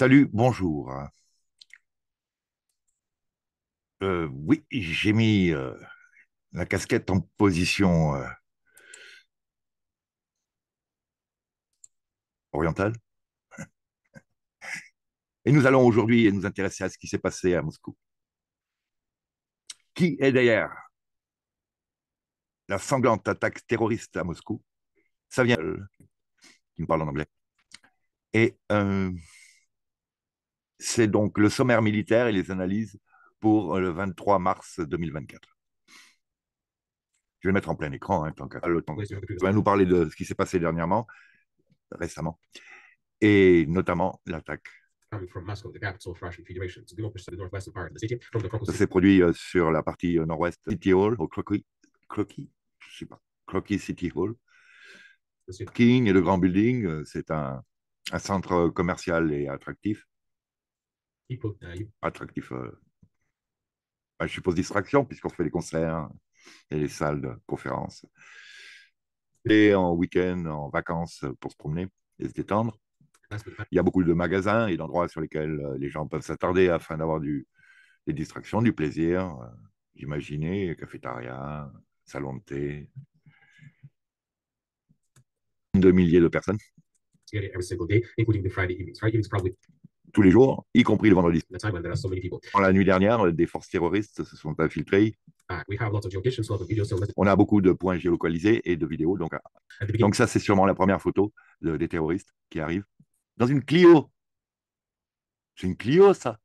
Salut, bonjour. Euh, oui, j'ai mis euh, la casquette en position euh, orientale. Et nous allons aujourd'hui nous intéresser à ce qui s'est passé à Moscou. Qui est derrière la sanglante attaque terroriste à Moscou Ça vient qui me parle en anglais. Et c'est donc le sommaire militaire et les analyses pour euh, le 23 mars 2024. Je vais le mettre en plein écran, hein, tant qu'à le temps. Tu nous parler de ce qui s'est passé dernièrement, récemment, et notamment l'attaque. Ça s'est produit euh, sur la partie euh, nord-ouest City Hall, au Croquis, City Hall. King et le grand building, c'est un centre commercial et attractif Attractif. Euh, bah, je suppose distraction, puisqu'on fait les concerts et les salles de conférences. Et en week-end, en vacances, pour se promener et se détendre. Ah, Il y a beaucoup de magasins et d'endroits sur lesquels euh, les gens peuvent s'attarder afin d'avoir du, des distractions, du plaisir. j'imaginais euh, cafétéria, salon de thé. De milliers de personnes tous les jours, y compris le vendredi. la nuit dernière, des forces terroristes se sont infiltrées. Ah, On a beaucoup de points géolocalisés et de vidéos. Donc, ah. donc ça, c'est sûrement la première photo des terroristes qui arrivent. Dans une Clio. C'est une Clio, ça.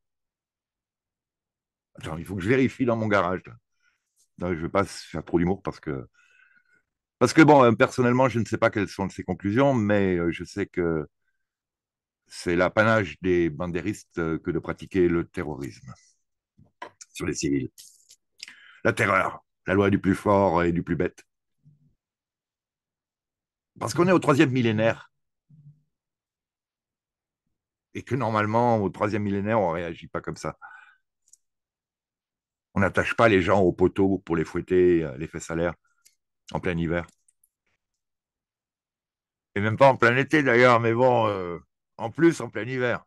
Attends, il faut que je vérifie dans mon garage. je ne veux pas faire trop d'humour parce que. Parce que, bon, euh, personnellement, je ne sais pas quelles sont ses conclusions, mais euh, je sais que c'est l'apanage des bandéristes euh, que de pratiquer le terrorisme sur les civils. La terreur, la loi du plus fort et du plus bête. Parce qu'on est au troisième millénaire. Et que normalement, au troisième millénaire, on ne réagit pas comme ça. On n'attache pas les gens au poteau pour les fouetter euh, les fesses à en plein hiver. Et même pas en plein été d'ailleurs, mais bon, euh, en plus, en plein hiver.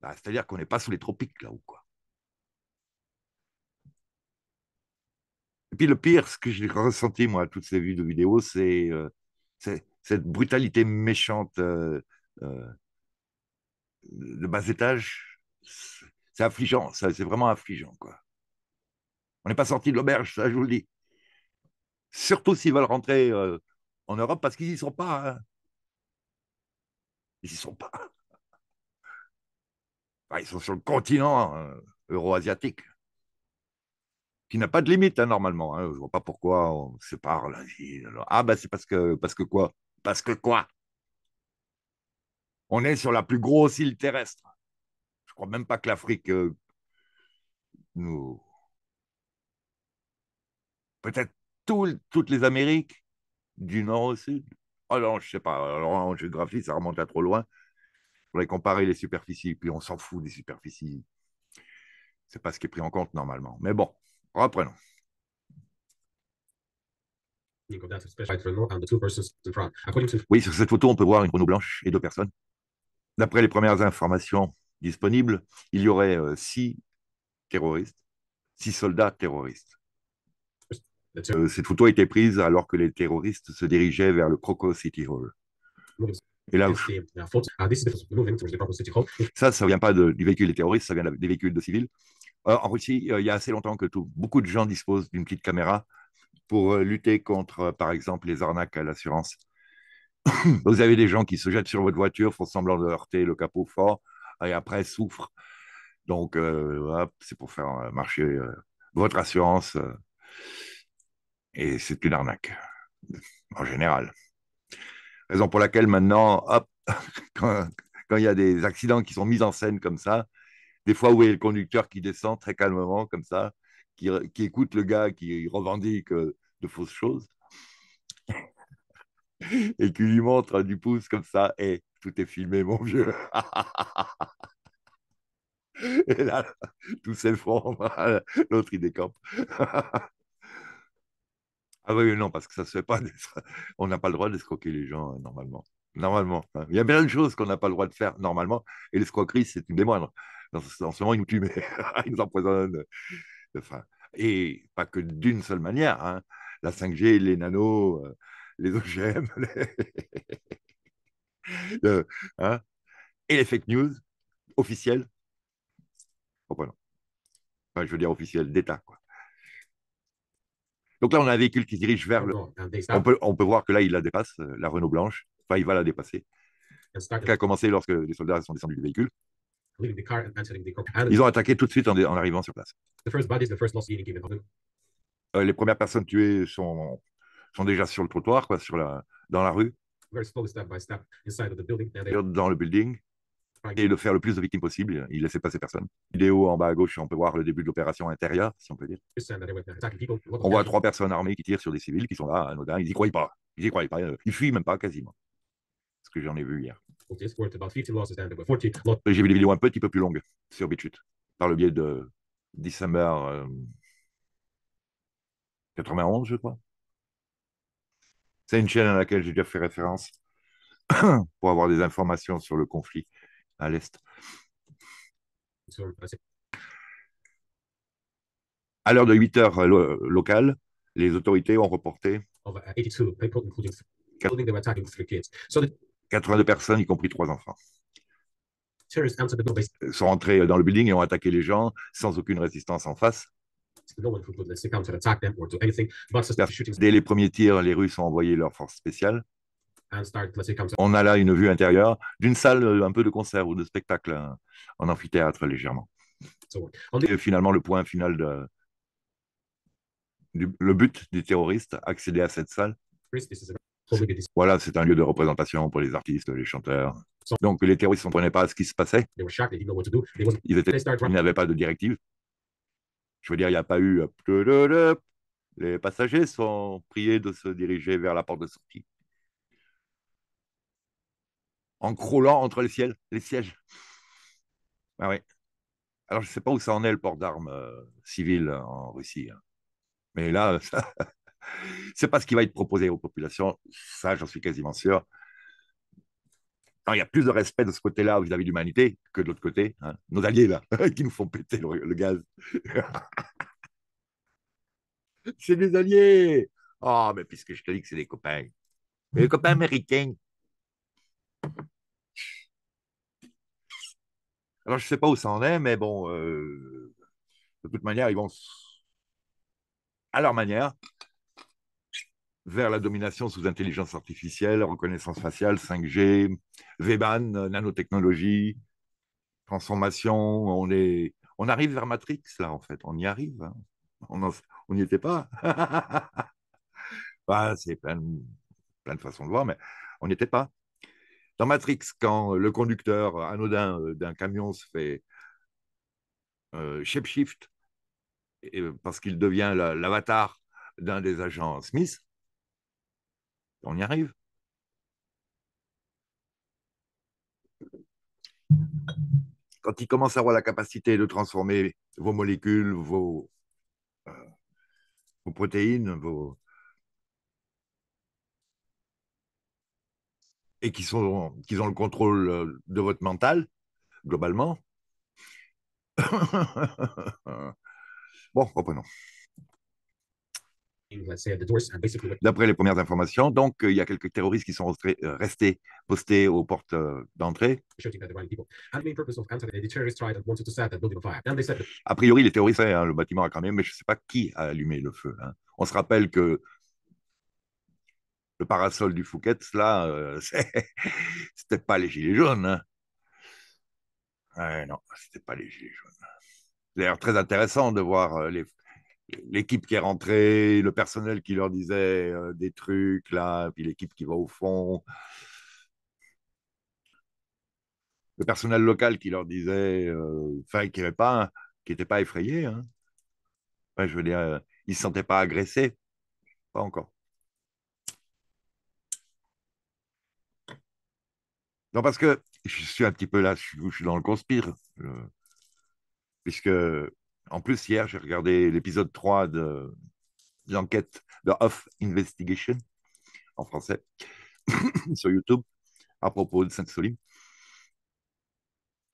Bah, c'est-à-dire qu'on n'est pas sous les tropiques là-haut, quoi. Et puis le pire, ce que j'ai ressenti, moi, à toutes ces vues de vidéos, euh, c'est cette brutalité méchante euh, euh, de bas étage. C'est affligeant, c'est vraiment affligeant, quoi. On n'est pas sorti de l'auberge, ça je vous le dis. Surtout s'ils veulent rentrer en Europe parce qu'ils n'y sont pas. Hein. Ils n'y sont pas. ils sont sur le continent euroasiatique hein, euro-asiatique, qui n'a pas de limite hein, normalement. Je ne vois pas pourquoi on sépare l'Asie. Ah, ben c'est parce que, parce que quoi Parce que quoi On est sur la plus grosse île terrestre. Je ne crois même pas que l'Afrique euh, nous. Peut-être toutes les Amériques, du nord au sud. Alors, oh je sais pas, en géographie, ça remonte à trop loin. Il faudrait comparer les superficies, puis on s'en fout des superficies. C'est pas ce qui est pris en compte normalement. Mais bon, reprenons. Hein, oui, sur cette photo, on peut voir une grenouille blanche et deux personnes. D'après les premières informations disponibles, il y aurait euh, six terroristes, six soldats terroristes. Euh, cette photo a été prise alors que les terroristes se dirigeaient vers le Croco City Hall. Et là, ça, ça vient pas du véhicule des terroristes, ça vient des véhicules de civils. Euh, en Russie, euh, il y a assez longtemps que beaucoup de gens disposent d'une petite caméra pour lutter contre, par exemple, les arnaques à l'assurance. Vous avez des gens qui se jettent sur votre voiture, font semblant de heurter le capot fort, et après souffrent. Donc, c'est pour faire marcher votre assurance. Et c'est une arnaque, en général. Raison pour laquelle maintenant, hop, quand, il y a des accidents qui sont mis en scène comme ça, des fois où il y a le conducteur qui descend très calmement comme ça, qui, écoute le gars qui revendique euh, de fausses choses et qui lui montre du pouce comme ça, et tout est filmé, mon vieux. et là, tout s'effondre, l'autre il décampe. Ah oui, non, parce que ça ne se fait pas. On n'a pas le droit d'escroquer les gens, euh, normalement. Normalement. Hein. Il y a bien de choses qu'on n'a pas le droit de faire, normalement. Et l'escroquerie, c'est une des moindres. En ce moment, ils nous tuent. ils nous empoisonnent. Euh, et pas que d'une seule manière. Hein. La 5G, les nanos, euh, les OGM. Hein, et les fake news officielles. Oh, non je veux dire officielles d'État, quoi. Donc là, on a un véhicule qui dirige vers le. On peut, on peut voir que là, il la dépasse, euh, la Renault blanche. Enfin, il va la dépasser. Ça a commencé lorsque les soldats sont descendus du véhicule. Ils ont attaqué tout de suite en, arrivant sur place. Euh, les premières personnes tuées sont, sont déjà sur le trottoir, quoi, sur la, dans la rue. Dans le building et de faire le plus de victimes possible. Il laissait passer personne. Vidéo en bas à gauche, on peut voir le début de l'opération intérieure, si on peut dire. On voit trois personnes armées qui tirent sur des civils qui sont là, anodins. Ils n'y croient pas. Ils n'y croient pas. Ils fuient même pas quasiment. Ce que j'en ai vu hier. J'ai vu des vidéos un petit peu plus longues sur BitChute par le biais de December 91, euh, je crois. C'est une chaîne à laquelle j'ai déjà fait référence pour avoir des informations sur le conflit à l'Est. À l'heure de 8 heures euh, euh, locales, les autorités ont reporté 82 personnes, y compris trois enfants, sont entrés euh, dans le building et ont attaqué les gens sans aucune résistance en face. Dès les premiers tirs, les Russes ont envoyé leurs forces spéciales. On a là une vue intérieure d'une salle euh, un peu de concert ou de spectacle euh, en amphithéâtre légèrement. Et finalement, le point final de, le but des terroristes, accéder à cette salle. Voilà, c'est un lieu de représentation pour les artistes, les chanteurs. Donc les terroristes ne comprenaient pas ce qui se passait. Ils, Ils n'avaient pas de directive. Je veux dire, il n'y a pas eu... Euh, les passagers sont priés de se diriger vers la porte de sortie en croulant entre les, sièges. Ah Alors, je ne sais pas où ça en est le port d'armes euh, civile euh, en Russie. Hein. Mais là, ce c'est pas ce qui va être proposé aux populations. Ça, j'en suis quasiment sûr. il y a plus de respect de ce côté-là vis-à-vis de l'humanité que de l'autre côté. Hein. Nos alliés, là, qui nous font péter le, gaz. c'est des alliés. Oh, mais puisque je te dis que c'est des copains. Mais les copains américains, alors, je ne sais pas où ça en est, mais bon, euh, de toute manière, ils vont à leur manière vers la domination sous intelligence artificielle, reconnaissance faciale, 5G, VBAN, nanotechnologie, transformation. On, est, on arrive vers Matrix, là, en fait. On y arrive. Hein. On n'y était pas. Bah, c'est plein, plein de façons de voir, mais on n'y était pas. Dans Matrix, quand euh, le conducteur euh, anodin euh, d'un camion se fait euh, shapeshift, parce qu'il devient l'avatar d'un des agents Smith, on y arrive. Quand il commence à avoir la capacité de transformer vos molécules, vos protéines, vos, et qui, sont, qui ont le contrôle euh, de votre mental, globalement. bon, reprenons. D'après les premières informations, donc euh, il y a quelques terroristes qui sont euh, restés, postés aux portes d'entrée. A priori, les terroristes, hein, le bâtiment a cramé, mais je ne sais pas qui a allumé le feu. Hein. On se rappelle que le parasol du Fouquet, là, euh, c'était pas les gilets jaunes. Hein. Ouais, non, c'était pas les gilets jaunes. D'ailleurs, très intéressant de voir euh, l'équipe qui est rentrée, le personnel qui leur disait euh, des trucs, là, puis l'équipe qui va au fond. Le personnel local qui leur disait, enfin, qui n'était pas, qui était pas effrayé. Hein. je veux dire, ils ne se sentaient pas agressés. Pas encore. Non, parce que je suis un petit peu là, je, suis dans le conspire. Puisque, en plus, hier, j'ai regardé l'épisode 3 de, l'enquête de Off Investigation, en français, sur YouTube, à propos de Sainte-Soline.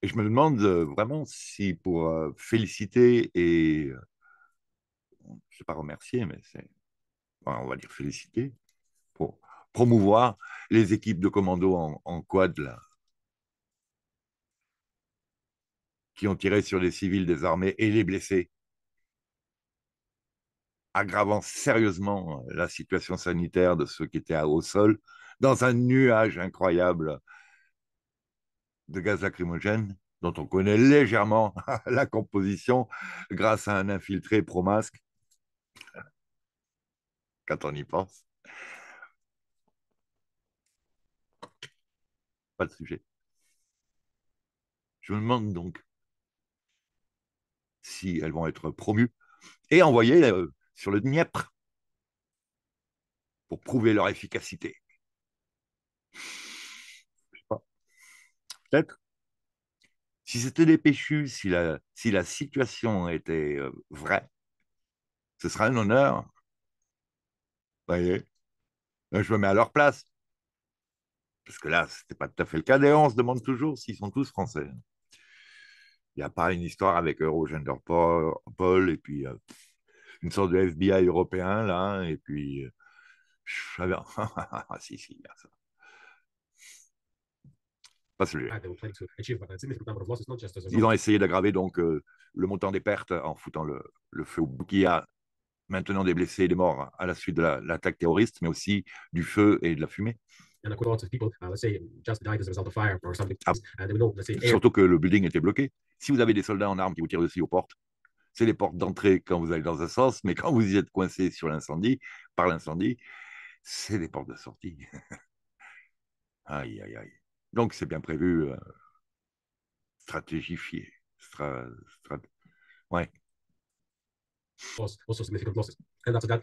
Et je me demande euh, vraiment si pour euh, féliciter et, euh, je ne sais pas remercier, mais c'est, on va dire féliciter, promouvoir les équipes de commando en, quad qui ont tiré sur les civils des armées et les blessés, aggravant sérieusement euh, la situation sanitaire de ceux qui étaient au sol dans un nuage incroyable de gaz lacrymogène dont on connaît légèrement la composition grâce à un infiltré pro-masque, quand on y pense. le sujet. Je me demande donc si elles vont être promues et envoyées euh, sur le Dniepr pour prouver leur efficacité. Peut-être. Si c'était des si la, situation était euh, vraie, ce serait un honneur. Vous voyez Je me mets à leur place parce que là, ce n'était pas tout à fait le cas. D'ailleurs, on se demande toujours s'ils sont tous français. Il n'y a pas une histoire avec Eurogender Paul et puis euh, une sorte de FBI européen, là, et puis. Euh, ah, ben, ah, si, si, il y a ça. Pas celui-là. Ils ont essayé d'aggraver donc euh, le montant des pertes en foutant le, feu au a maintenant des blessés et des morts à la suite de l'attaque terroriste, mais aussi du feu et de la fumée. Surtout que le building était bloqué. Si vous avez des soldats en armes qui vous tirent dessus aux portes, c'est les portes d'entrée quand vous allez dans un sens, mais quand vous y êtes coincé sur l'incendie, par l'incendie, c'est les portes de sortie. aïe, aïe, aïe. Donc c'est bien prévu, euh, stratégifié. Oui,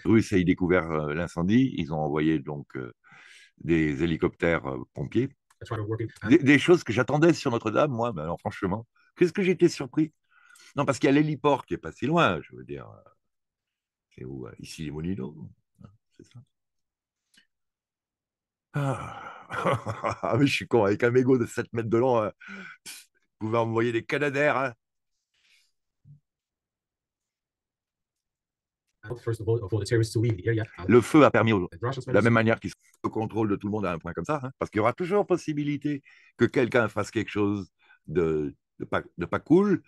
Russes ils découvert euh, l'incendie. Ils ont envoyé donc euh, des hélicoptères euh, pompiers. Des, choses que j'attendais sur Notre-Dame, moi, Mais alors franchement, qu'est-ce que j'étais surpris Non, parce qu'il y a l'héliport qui est pas si loin, je veux dire. Euh, c'est où euh, Ici, les Molinos, hein, c'est ça. Ah. ah, mais je suis con, avec un mégot de 7 mètres de long, hein. vous pouvez envoyer des canadaires. Hein. Le feu a permis, de la même manière qu'ils le contrôle de tout le monde à un point comme ça, hein, parce qu'il y aura toujours possibilité que quelqu'un fasse quelque chose de, pas, cool.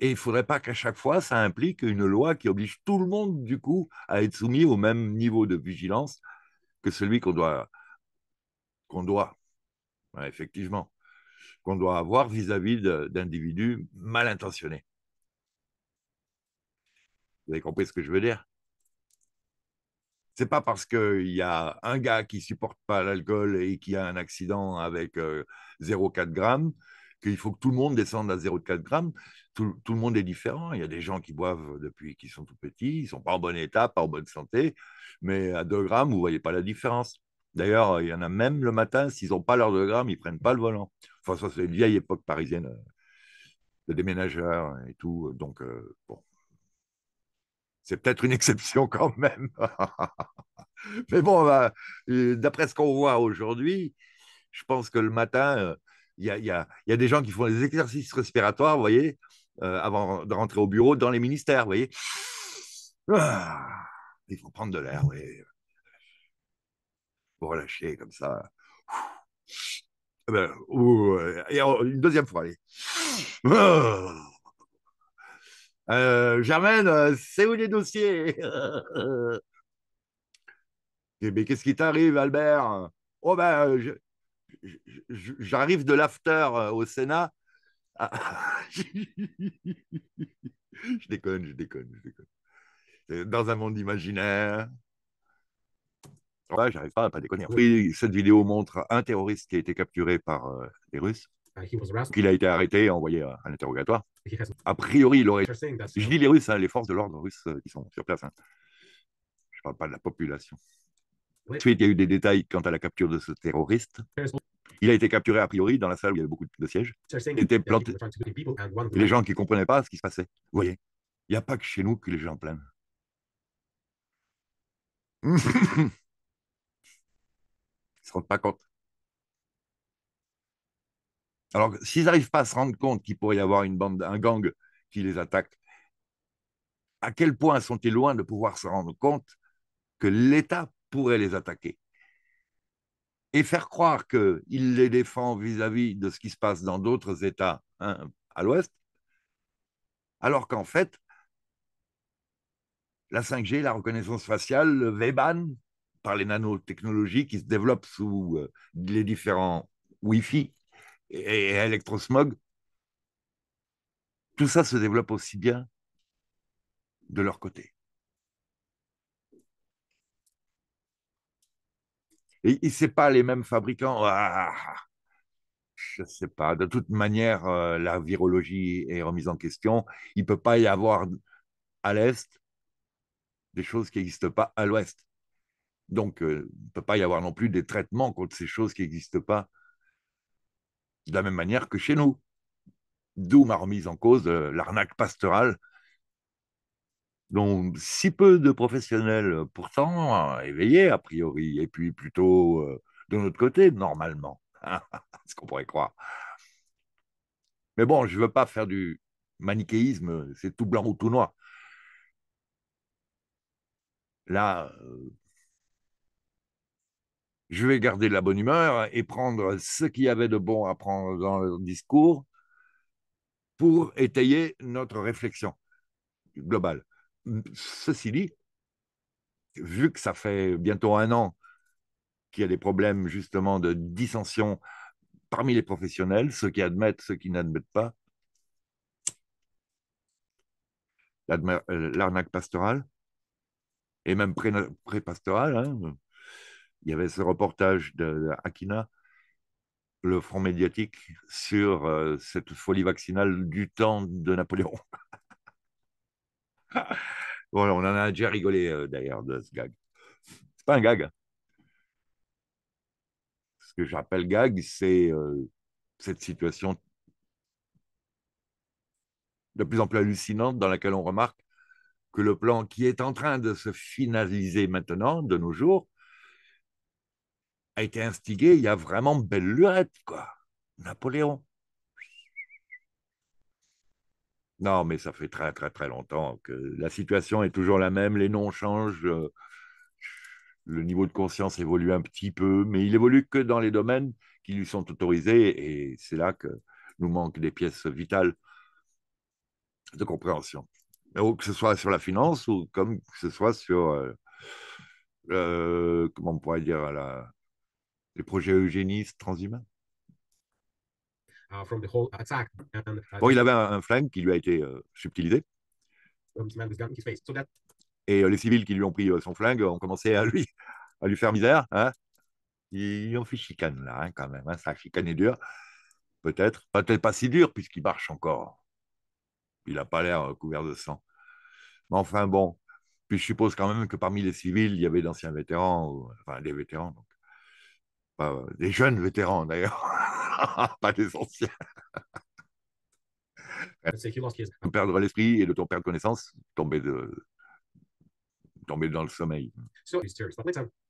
Et il ne faudrait pas qu'à chaque fois, ça implique une loi qui oblige tout le monde, du coup, à être soumis au même niveau de vigilance que celui qu'on doit, qu'on doit effectivement, qu'on doit avoir vis-à-vis d'individus mal intentionnés. Vous avez compris ce que je veux dire c'est pas parce qu'il y a un gars qui supporte pas l'alcool et qui a un accident avec 0,4 grammes qu'il faut que tout le monde descende à 0,4 grammes. Tout, le monde est différent. Il y a des gens qui boivent depuis qu'ils sont tout petits, ils sont pas en bon état, pas en bonne santé, mais à 2 grammes, vous voyez pas la différence. D'ailleurs, il y en a même le matin, s'ils n'ont pas leurs 2 grammes, ils prennent pas le volant. Enfin, ça, c'est une vieille époque parisienne euh, de déménageurs et tout. Donc, euh, bon. C'est peut-être une exception quand même. Mais bon, euh, euh, d'après ce qu'on voit aujourd'hui, je pense que le matin, euh, il y, a, des gens qui font des exercices respiratoires, vous voyez, avant de rentrer au bureau dans les ministères, vous voyez. Ah, il faut prendre de l'air, oui. Pour relâcher comme ça. Eh ben, une deuxième fois, allez. Ah. Euh, Germaine, euh, c'est où les dossiers eh, Mais qu'est-ce qui t'arrive, Albert Oh ben, euh, j'arrive de l'after au Sénat. Ah, je déconne, je déconne, je déconne. Dans un monde imaginaire. Ouais, j'arrive pas à pas déconner. Oui, cette vidéo montre un terroriste qui a été capturé par les Russes. Uh, qu'il a été arrêté et envoyé à, un l'interrogatoire. A priori, il aurait. Je dis les Russes, hein, les forces de l'ordre russes euh, qui sont sur place. Hein. Je ne parle pas de la population. Ensuite, il y a eu des détails quant à la capture de ce terroriste. Il a été capturé a priori dans la salle où il y avait beaucoup de sièges. Il était planté. les gens qui ne comprenaient pas ce qui se passait. Vous voyez, il n'y a pas que chez nous que les gens plaignent. Ils ne se rendent pas compte. Alors, s'ils n'arrivent pas à se rendre compte qu'il pourrait y avoir une bande, un gang qui les attaque, à quel point sont-ils loin de pouvoir se rendre compte que l'État pourrait les attaquer Et faire croire qu'il les défend vis-à-vis de ce qui se passe dans d'autres États hein, à l'Ouest, alors qu'en fait, la 5G, la reconnaissance faciale, le Weban par les nanotechnologies qui se développent sous euh, les différents Wi-Fi, et électrosmog, tout ça se développe aussi bien de leur côté. Et, ce n'est pas les mêmes fabricants. Ah, ah, ah, je ne sais pas. De toute manière, euh, la virologie est remise en question. Il ne peut pas y avoir à l'Est des choses qui n'existent pas à l'Ouest. Donc, euh, il ne peut pas y avoir non plus des traitements contre ces choses qui n'existent pas de la même manière que chez nous. D'où ma remise en cause de l'arnaque pastorale dont si peu de professionnels pourtant éveillés a priori, et puis plutôt euh, de notre côté normalement, ce qu'on pourrait croire. Mais bon, je ne veux pas faire du manichéisme, c'est tout blanc ou tout noir. Là, euh, je vais garder la bonne humeur et prendre ce qu'il y avait de bon à prendre dans le discours pour étayer notre réflexion globale. Ceci dit, vu que ça fait bientôt un an qu'il y a des problèmes justement de dissension parmi les professionnels, ceux qui admettent, ceux qui n'admettent pas, euh, l'arnaque pastorale, et même pré-pastorale, hein, il y avait ce reportage de le front médiatique, sur euh, cette folie vaccinale du temps de Napoléon. bon, on en a déjà rigolé euh, d'ailleurs de ce gag. C'est pas un gag. Ce que j'appelle gag, c'est euh, cette situation de plus en plus hallucinante dans laquelle on remarque que le plan qui est en train de se finaliser maintenant, de nos jours, été instigé, il y a vraiment belle lurette, quoi. Napoléon. Non, mais ça fait très, très, très longtemps que la situation est toujours la même, les noms changent, euh, le niveau de conscience évolue un petit peu, mais il évolue que dans les domaines qui lui sont autorisés, et c'est là que nous manque des pièces vitales de compréhension. que ce soit sur la finance ou comme que ce soit sur, euh, euh, comment on pourrait dire, la, des projets eugénistes transhumains. Ah, uh, bon, il avait un, flingue qui lui a été euh, subtilisé. Et euh, les civils qui lui ont pris euh, son flingue ont commencé à lui, à lui faire misère. Hein. Ils ont fait chicane, là, hein, quand même. Hein. Ça, chicane est dur. Peut-être. Peut-être pas si dur, puisqu'il marche encore. Il n'a pas l'air couvert de sang. Mais enfin, bon. Puis je suppose quand même que parmi les civils, il y avait d'anciens vétérans, enfin des vétérans. Bah, des jeunes vétérans d'ailleurs, pas des anciens. Perdre l'esprit et de ton perdre connaissance, tomber, de... tomber dans le sommeil.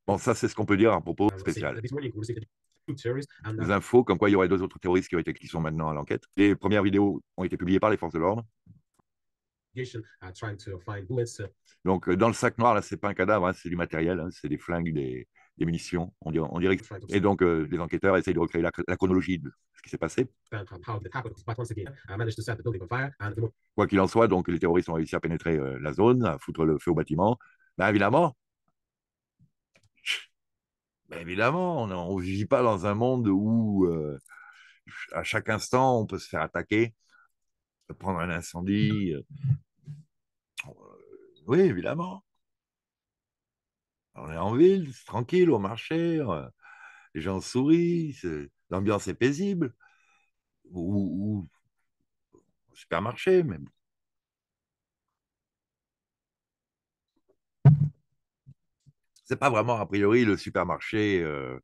Bon, ça, c'est ce qu'on peut dire à propos ah, spécial. Des uh, infos comme quoi il y aurait deux autres terroristes qui, ont été, qui sont maintenant à l'enquête. Les premières vidéos ont été publiées par les forces de l'ordre. Uh, uh, Donc, euh, dans le sac noir, là, c'est pas un cadavre, hein, c'est du matériel, hein, c'est des flingues, des, des munitions on dirait, Et donc, euh, les enquêteurs essayent de recréer la, chronologie de ce qui s'est passé. Hein, Quoi qu'il en soit, donc, les terroristes ont réussi à pénétrer euh, la zone, à foutre le feu au bâtiment. Ben, évidemment, ben, évidemment, on ne vit pas dans un monde où euh, à chaque instant on peut se faire attaquer, prendre un incendie. oui, évidemment. On est en ville, c'est tranquille, au marché, euh, les gens sourient, l'ambiance est paisible. Ou, au supermarché, même. C'est pas vraiment, a priori, le supermarché. Euh,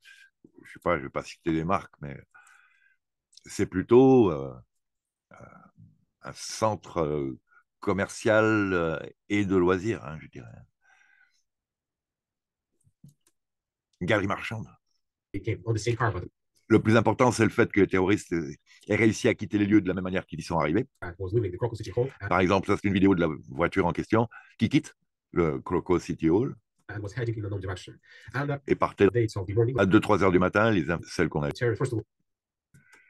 je sais pas, je vais pas citer des marques, mais c'est plutôt euh, un centre commercial et de loisirs, hein, je dirais. une galerie marchande. Le plus important, c'est le fait que les terroristes euh, aient réussi à quitter les lieux de la même manière qu'ils y sont arrivés. Uh, uh, par exemple, ça c'est une vidéo de la voiture en question qui quitte le Croco City Hall. Uh, et partait à 2-3 heures du matin, les, celles qu'on a.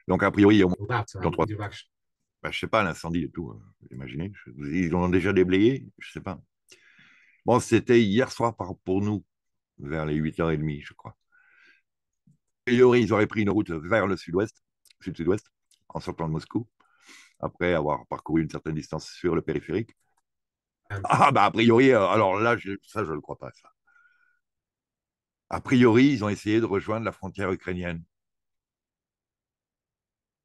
Donc, a priori, il y a au moins 3 bah, je sais pas, l'incendie et tout, hein. imaginez. Ils ont déjà déblayé, je ne sais pas. Bon, c'était hier soir pour nous, vers les 8h30, je crois. A priori, ils auraient pris une route vers le sud-ouest, ouest en sortant de Moscou, après avoir parcouru une certaine distance sur le périphérique. Ah, bah, a priori, euh, alors là, ça, je ne le crois pas, ça. A priori, ils ont essayé de rejoindre la frontière ukrainienne.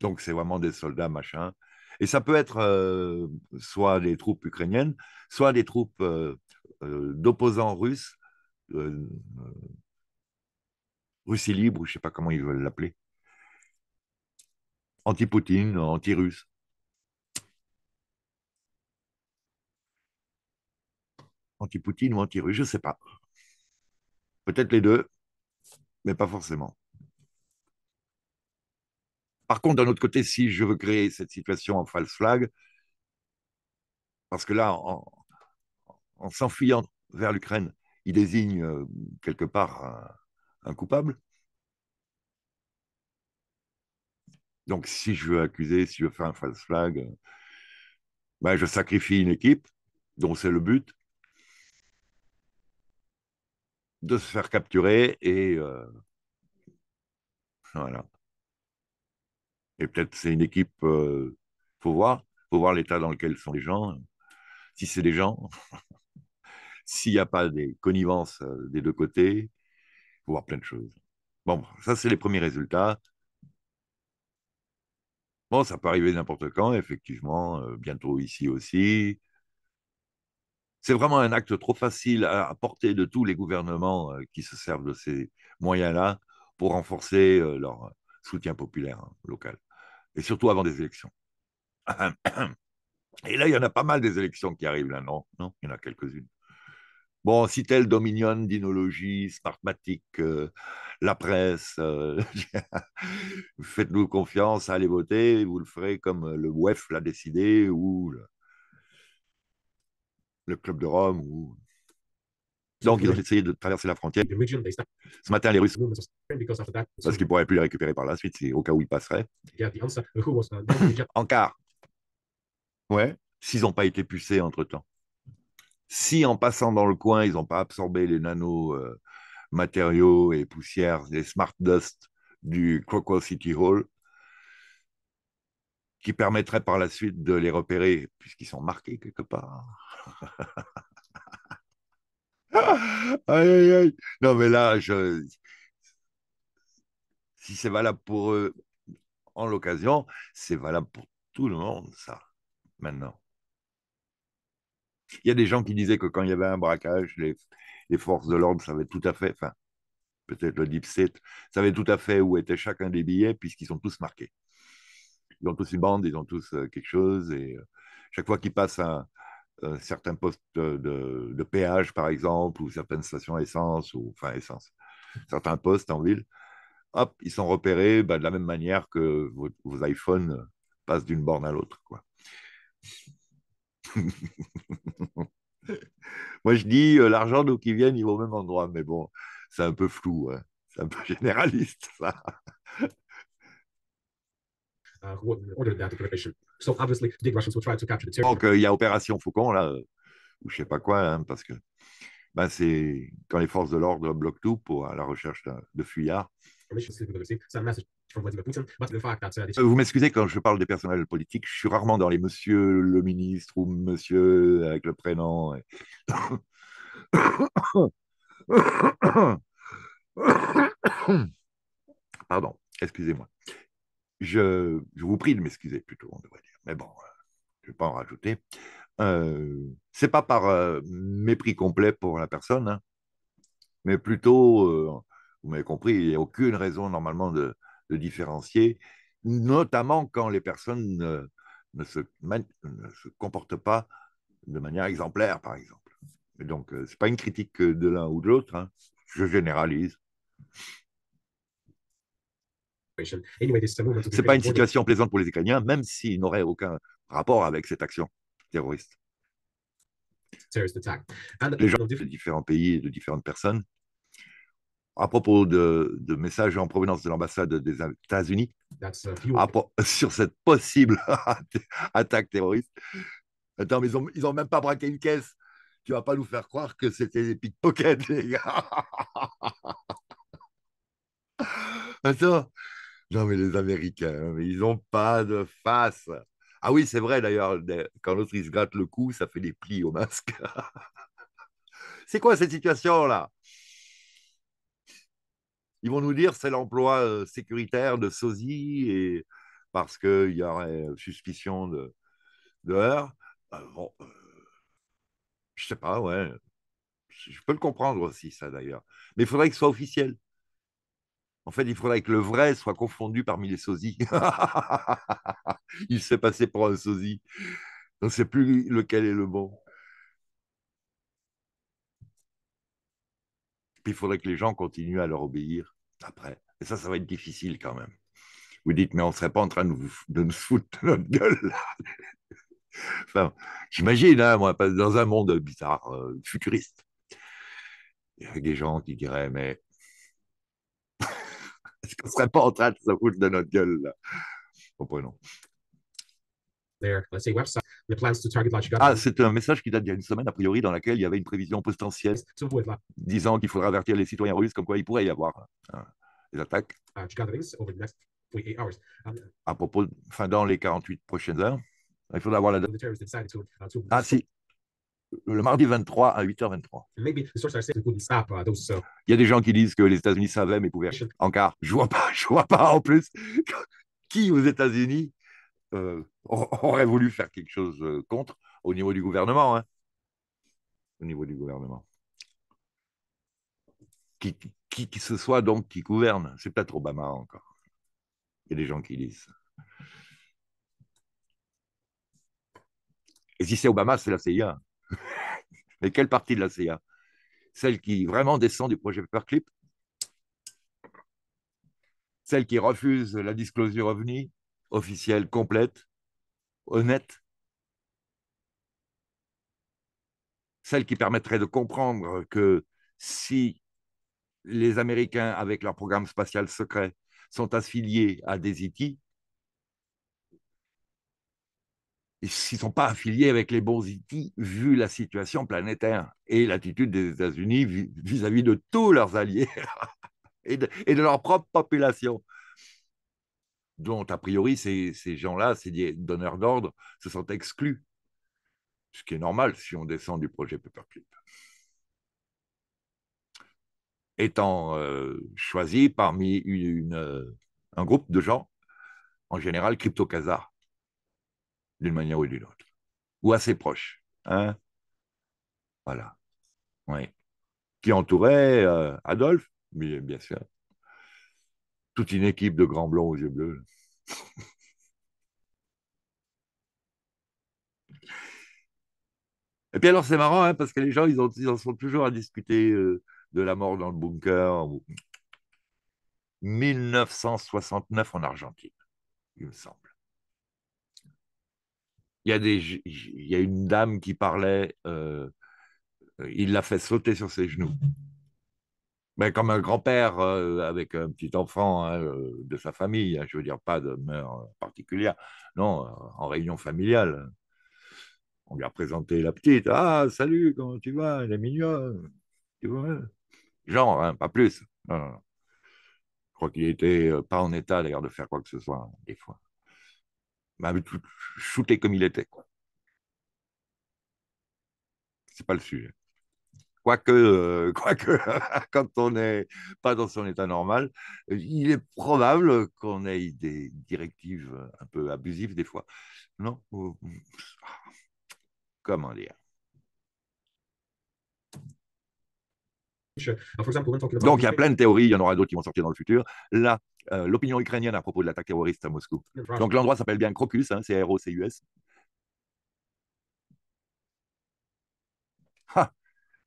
Donc, c'est vraiment des soldats, machin. Et ça peut être euh, soit des troupes ukrainiennes, soit des troupes euh, d'opposants russes euh, euh, Russie libre, je ne sais pas comment ils veulent l'appeler. Anti-Poutine, anti-russe. Anti-Poutine ou anti-russe, je ne sais pas. Peut-être les deux, mais pas forcément. Par contre, d'un autre côté, si je veux créer cette situation en false flag, parce que là, en s'enfuyant vers l'Ukraine, il désigne euh, quelque part un, coupable. Donc, si je veux accuser, si je fais un false flag, euh, ben, je sacrifie une équipe dont c'est le but de se faire capturer et euh, voilà. Et peut-être c'est une équipe, il faut voir, faut voir l'état dans lequel sont les gens, si c'est des gens s'il n'y a pas des connivences euh, des deux côtés, il faut voir plein de choses. Bon, ça, c'est les premiers résultats. Bon, ça peut arriver n'importe quand, effectivement, euh, bientôt ici aussi. C'est vraiment un acte trop facile à, porter de tous les gouvernements euh, qui se servent de ces moyens-là pour renforcer leur soutien populaire hein, local, et surtout avant des élections. Et là, il y en a pas mal des élections qui arrivent là, non, non Il y en a quelques-unes. Bon, si tel Dominion, Dinologie, Smartmatic, euh, la presse. Euh, faites-nous confiance, allez voter, vous le ferez comme le WEF l'a décidé ou le, Club de Rome. Ou... Donc, ils ont essayé de traverser la frontière. Ce matin, les Russes, parce qu'ils ne pourraient plus les récupérer par la suite, au cas où ils passeraient. en quart. Ouais. S'ils n'ont pas été pucés entre-temps. Si en passant dans le coin, ils n'ont pas absorbé les nanomatériaux euh, et poussières, les smart dust du Croco City Hall, qui permettrait par la suite de les repérer, puisqu'ils sont marqués quelque part. aïe, aïe, aïe. Non, mais là, si c'est valable pour eux en l'occasion, c'est valable pour tout le monde, ça, maintenant. Il y a des gens qui disaient que quand il y avait un braquage, les, forces de l'ordre savaient tout à fait, enfin, peut-être le deep state, savaient tout à fait où était chacun des billets, puisqu'ils sont tous marqués. Ils ont tous une bande, ils ont tous euh, quelque chose, et euh, chaque fois qu'ils passent un, un, euh, certain poste de, péage, par exemple, ou certaines stations essence, ou enfin essence, certains postes en ville, hop, ils sont repérés bah, de la même manière que vos, vos iPhones passent d'une borne à l'autre. quoi. Moi, je dis euh, l'argent, d'où qu'il vienne, il va au même endroit. Mais bon, c'est un peu flou. Hein. C'est un peu généraliste, ça. Euh, Donc, euh, il y a Opération Faucon, là, ou je sais pas quoi, hein, parce que ben, c'est quand les forces de l'ordre bloquent tout pour à la recherche de, de fuyards. Vous m'excusez quand je parle des personnages politiques, je suis rarement dans les monsieur le ministre ou monsieur avec le prénom. Pardon, excusez-moi. Je, vous prie de m'excuser plutôt, on devrait dire. Mais bon, euh, je ne vais pas en rajouter. Euh, c'est pas par euh, mépris complet pour la personne, hein, mais plutôt, euh, vous m'avez compris, il n'y a aucune raison normalement de, de différencier, notamment quand les personnes ne, se, ne se, comportent pas de manière exemplaire, par exemple. donc, euh, ce n'est pas une critique de l'un ou de l'autre, hein. je généralise. Ce n'est pas une situation plaisante pour les Ukrainiens, même s'ils n'auraient aucun rapport avec cette action terroriste. Les gens uh, de différents pays et de différentes personnes à propos de, messages en provenance de l'ambassade des États-Unis sur cette possible attaque terroriste. Attends, mais ils n'ont ont même pas braqué une caisse. Tu vas pas nous faire croire que c'était des pickpockets, les gars. Attends. Non, mais les Américains, hein, ils n'ont pas de face. Ah oui, c'est vrai d'ailleurs, quand l'autre il se gratte le cou, ça fait des plis au masque. c'est quoi cette situation là ils vont nous dire c'est l'emploi euh, sécuritaire de sosie et parce qu'il y aurait euh, suspicion de, de heurts. Euh, je sais pas, ouais. Je peux le comprendre aussi, ça d'ailleurs. Mais il faudrait que soit officiel. En fait, il faudrait que le vrai soit confondu parmi les sosies. il s'est passé pour un sosie. On ne sait plus lequel est le bon. il faudrait que les gens continuent à leur obéir après. Et ça, ça va être difficile quand même. Vous dites, mais on ne serait pas en train de, nous foutre de notre gueule là. J'imagine, hein, moi, dans un monde bizarre, euh, futuriste, il y a des gens qui diraient, mais est-ce qu'on ne serait pas en train de se foutre de notre gueule là oh, bah, non. Euh, ah, c'est un message qui date d'il y a une semaine, a priori, dans laquelle il y avait une prévision potentielle disant qu'il faudra avertir les citoyens russes comme quoi il pourrait y avoir euh, des attaques. Ah, ah, euh, à propos, fin dans les 48 prochaines heures, il faudra avoir la date. Ah, si. Le mardi 23 à 8h23. Il y a des gens qui disent que les États-Unis savaient mais pouvaient. En je vois pas, je vois pas en plus. qui aux États-Unis euh, aurait voulu faire quelque chose euh, contre au niveau du gouvernement. Hein. Au niveau du gouvernement. Qui, qui, ce soit donc qui gouverne. C'est peut-être Obama encore. Il y a des gens qui disent. Et si c'est Obama, c'est la CIA. Mais quelle partie de la CIA Celle qui vraiment descend du projet Paperclip Celle qui refuse la disclosure OVNI officielle, complète, honnête, celle qui permettrait de comprendre que si les Américains, avec leur programme spatial secret, sont affiliés à des ITI, s'ils ne sont pas affiliés avec les bons ITI, vu la situation planétaire et l'attitude des États-Unis vis-à-vis de tous leurs alliés et de leur propre population dont a priori ces, ces gens-là, ces donneurs d'ordre, se sont exclus. Ce qui est normal si on descend du projet Paperclip. Étant euh, choisi parmi une, euh, un groupe de gens, en général crypto d'une manière ou d'une autre, ou assez proches. Hein voilà. Oui. Qui entourait euh, Adolphe, bien sûr, toute une équipe de grands blonds aux yeux bleus. Et puis alors, c'est marrant, hein, parce que les gens, ils, ont, en sont toujours à discuter euh, de la mort dans le bunker. 1969 en Argentine, il me semble. Il y a, des, il a une dame qui parlait, euh, il l'a fait sauter sur ses genoux. Mais comme un grand-père euh, avec un petit enfant hein, euh, de sa famille, hein, je veux dire, pas de mœurs euh, particulières. non, en réunion familiale. On lui a présenté la petite. Ah, salut, comment tu vas Elle est mignonne. Genre, hein, pas plus. Je crois qu'il était pas en état d'ailleurs de faire quoi que ce soit, des fois. Mais tout shooté comme il était. Quoi. C'est pas le sujet quoique, euh, quand on n'est pas dans son état normal, euh, il est probable qu'on ait des directives un peu abusives des fois. Non Comment dire Donc il y a plein de théories, il y en aura d'autres qui vont sortir dans le futur. Là, euh, l'opinion ukrainienne à propos de l'attaque terroriste à Moscou. Donc l'endroit s'appelle bien Crocus, hein, c c'est R-O-C-U-S.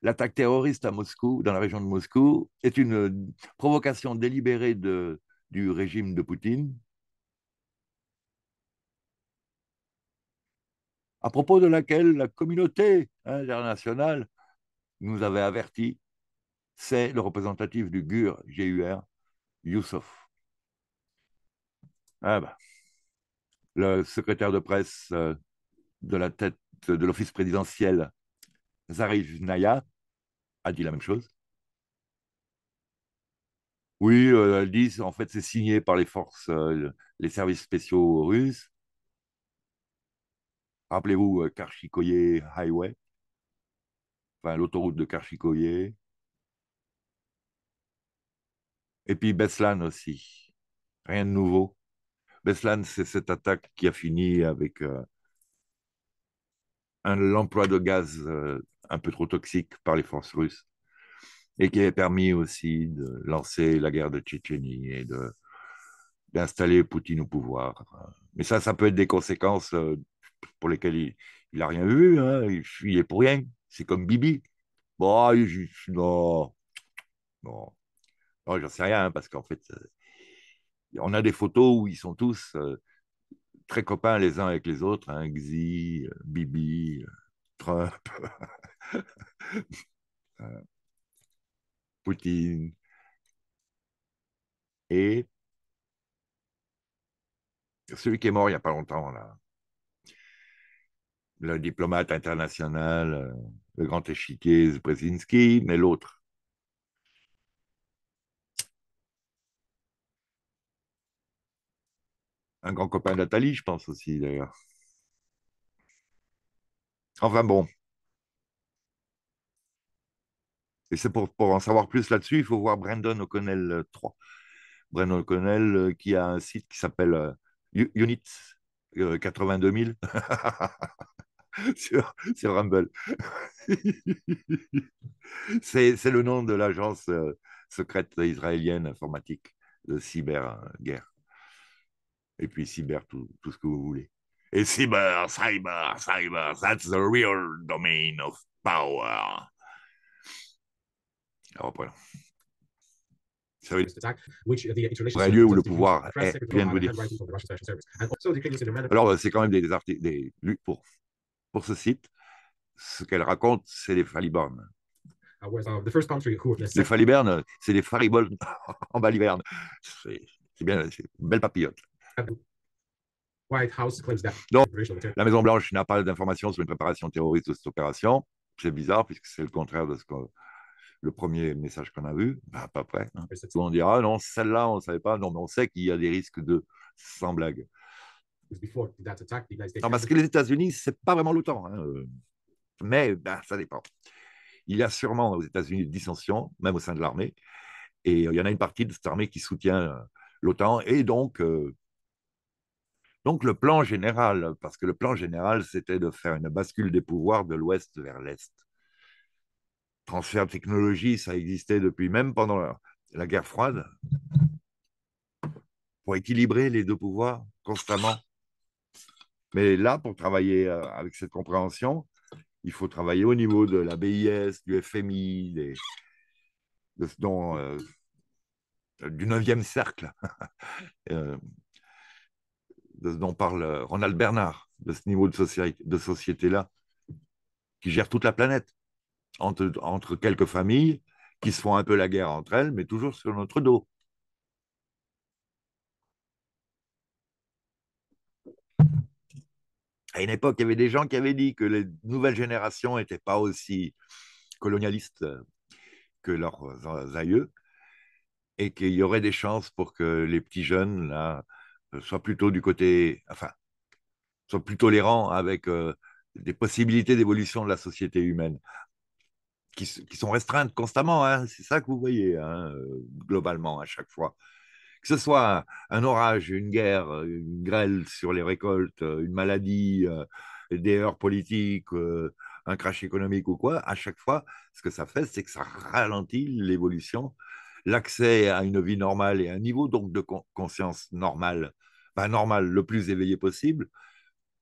L'attaque terroriste à Moscou, dans la région de Moscou, est une euh, provocation délibérée du régime de Poutine. À propos de laquelle la communauté internationale nous avait averti, c'est le représentatif du GUR, GUR, Youssouf. Ah bah. le secrétaire de presse euh, de la tête de l'office présidentiel Zarif Naya a dit la même chose. Oui, euh, elle dit, en fait, c'est signé par les forces, euh, les services spéciaux russes. Rappelez-vous euh, Karchikoye Highway, enfin l'autoroute de Karchikoye. Et puis Beslan aussi, rien de nouveau. Beslan, c'est cette attaque qui a fini avec l'emploi de gaz un peu trop toxique par les forces russes et qui avait permis aussi de lancer la guerre de Tchétchénie et de, d'installer Poutine au pouvoir. Mais ça, ça peut être des conséquences euh, pour lesquelles il n'a rien vu, hein. il, est pour rien, c'est comme Bibi. Bon, il, non, j'en sais rien, hein, parce qu'en fait, euh, on a des photos où ils sont tous euh, très copains les uns avec les autres, hein. Xi, Bibi, Trump. Euh, Poutine et celui qui est mort il n'y a pas longtemps, là, le diplomate international, euh, le grand échiquier Brzezinski, mais l'autre. Un grand copain d'Atali, je pense aussi, d'ailleurs. Enfin bon. Et c'est pour, pour, en savoir plus là-dessus, il faut voir Brandon O'Connell 3. Euh, Brandon O'Connell euh, qui a un site qui s'appelle Unit 82 000 sur, Rumble. c'est le nom de l'agence euh, secrète israélienne informatique de Guerre. Et puis cyber, tout, tout ce que vous voulez. Et cyber, cyber, cyber, that's the real domain of power. Alors ah, voilà. lieu où le pouvoir eh, Alors, c'est quand même des, articles, pour, pour ce site, ce qu'elle raconte, c'est les phallibornes. Uh, uh, les falibernes, c'est les fariboles en baliverne. C'est bien, une belle papillote. la Maison-Blanche n'a pas d'informations sur une préparation terroriste de cette opération. C'est bizarre, puisque c'est le contraire de ce qu'on le premier message qu'on a vu, ben, pas près. Hein. On dira Ah non, celle-là, on ne savait pas. Non, mais on sait qu'il y a des risques de. Sans blague. parce que les États-Unis, ce n'est pas vraiment l'OTAN. Hein, euh. Mais ben, ça dépend. Il y a sûrement aux États-Unis des dissensions, même au sein de l'armée. Et euh, il y en a une partie de cette armée qui soutient euh, l'OTAN. Et donc, donc le plan général, parce que le plan général, c'était de faire une bascule des pouvoirs de l'Ouest vers l'Est transfert de technologie, ça existait depuis même pendant la, guerre froide, pour équilibrer les deux pouvoirs constamment. Mais là, pour travailler euh, avec cette compréhension, il faut travailler au niveau de la BIS, du FMI, des, de, dont, euh, du 9e cercle, euh, de ce dont parle Ronald Bernard, de ce niveau de, société-là, qui gère toute la planète entre, quelques familles qui se font un peu la guerre entre elles, mais toujours sur notre dos. À une époque, il y avait des gens qui avaient dit que les nouvelles générations n'étaient pas aussi colonialistes euh, que leurs euh, aïeux et qu'il y aurait des chances pour que les petits jeunes là, euh, soient plutôt du côté, enfin, soient plus tolérants avec des possibilités d'évolution de la société humaine qui, sont restreintes constamment. Hein, c'est ça que vous voyez, hein, globalement, à chaque fois. Que ce soit un, orage, une guerre, une grêle sur les récoltes, une maladie, euh, des heurts politiques, euh, un crash économique ou quoi, à chaque fois, ce que ça fait, c'est que ça ralentit l'évolution, l'accès à une vie normale et un niveau donc de conscience normale, normal, le plus éveillé possible,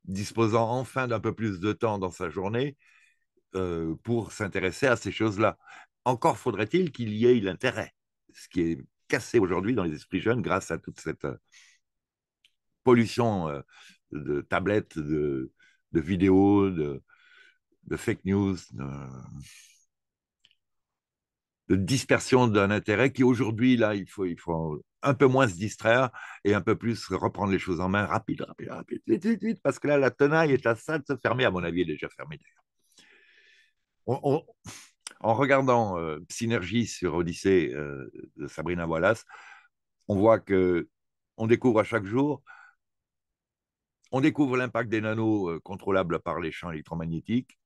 disposant enfin d'un peu plus de temps dans sa journée, euh, pour s'intéresser à ces choses-là. Encore faudrait-il qu'il y ait l'intérêt, ce qui est cassé aujourd'hui dans les esprits jeunes grâce à toute cette euh, pollution euh, de tablettes, de, vidéos, de, fake news, de, dispersion d'un intérêt qui aujourd'hui, là, il faut, il faut un peu moins se distraire et un peu plus reprendre les choses en main rapide, rapide, rapide, parce que là, la tenaille est à ça de se fermer, à mon avis, elle est déjà fermée d'ailleurs on, en regardant euh, Synergie sur Odyssée euh, de Sabrina Wallace, on voit que on découvre à chaque jour, on découvre l'impact des nanos euh, contrôlables par les champs électromagnétiques.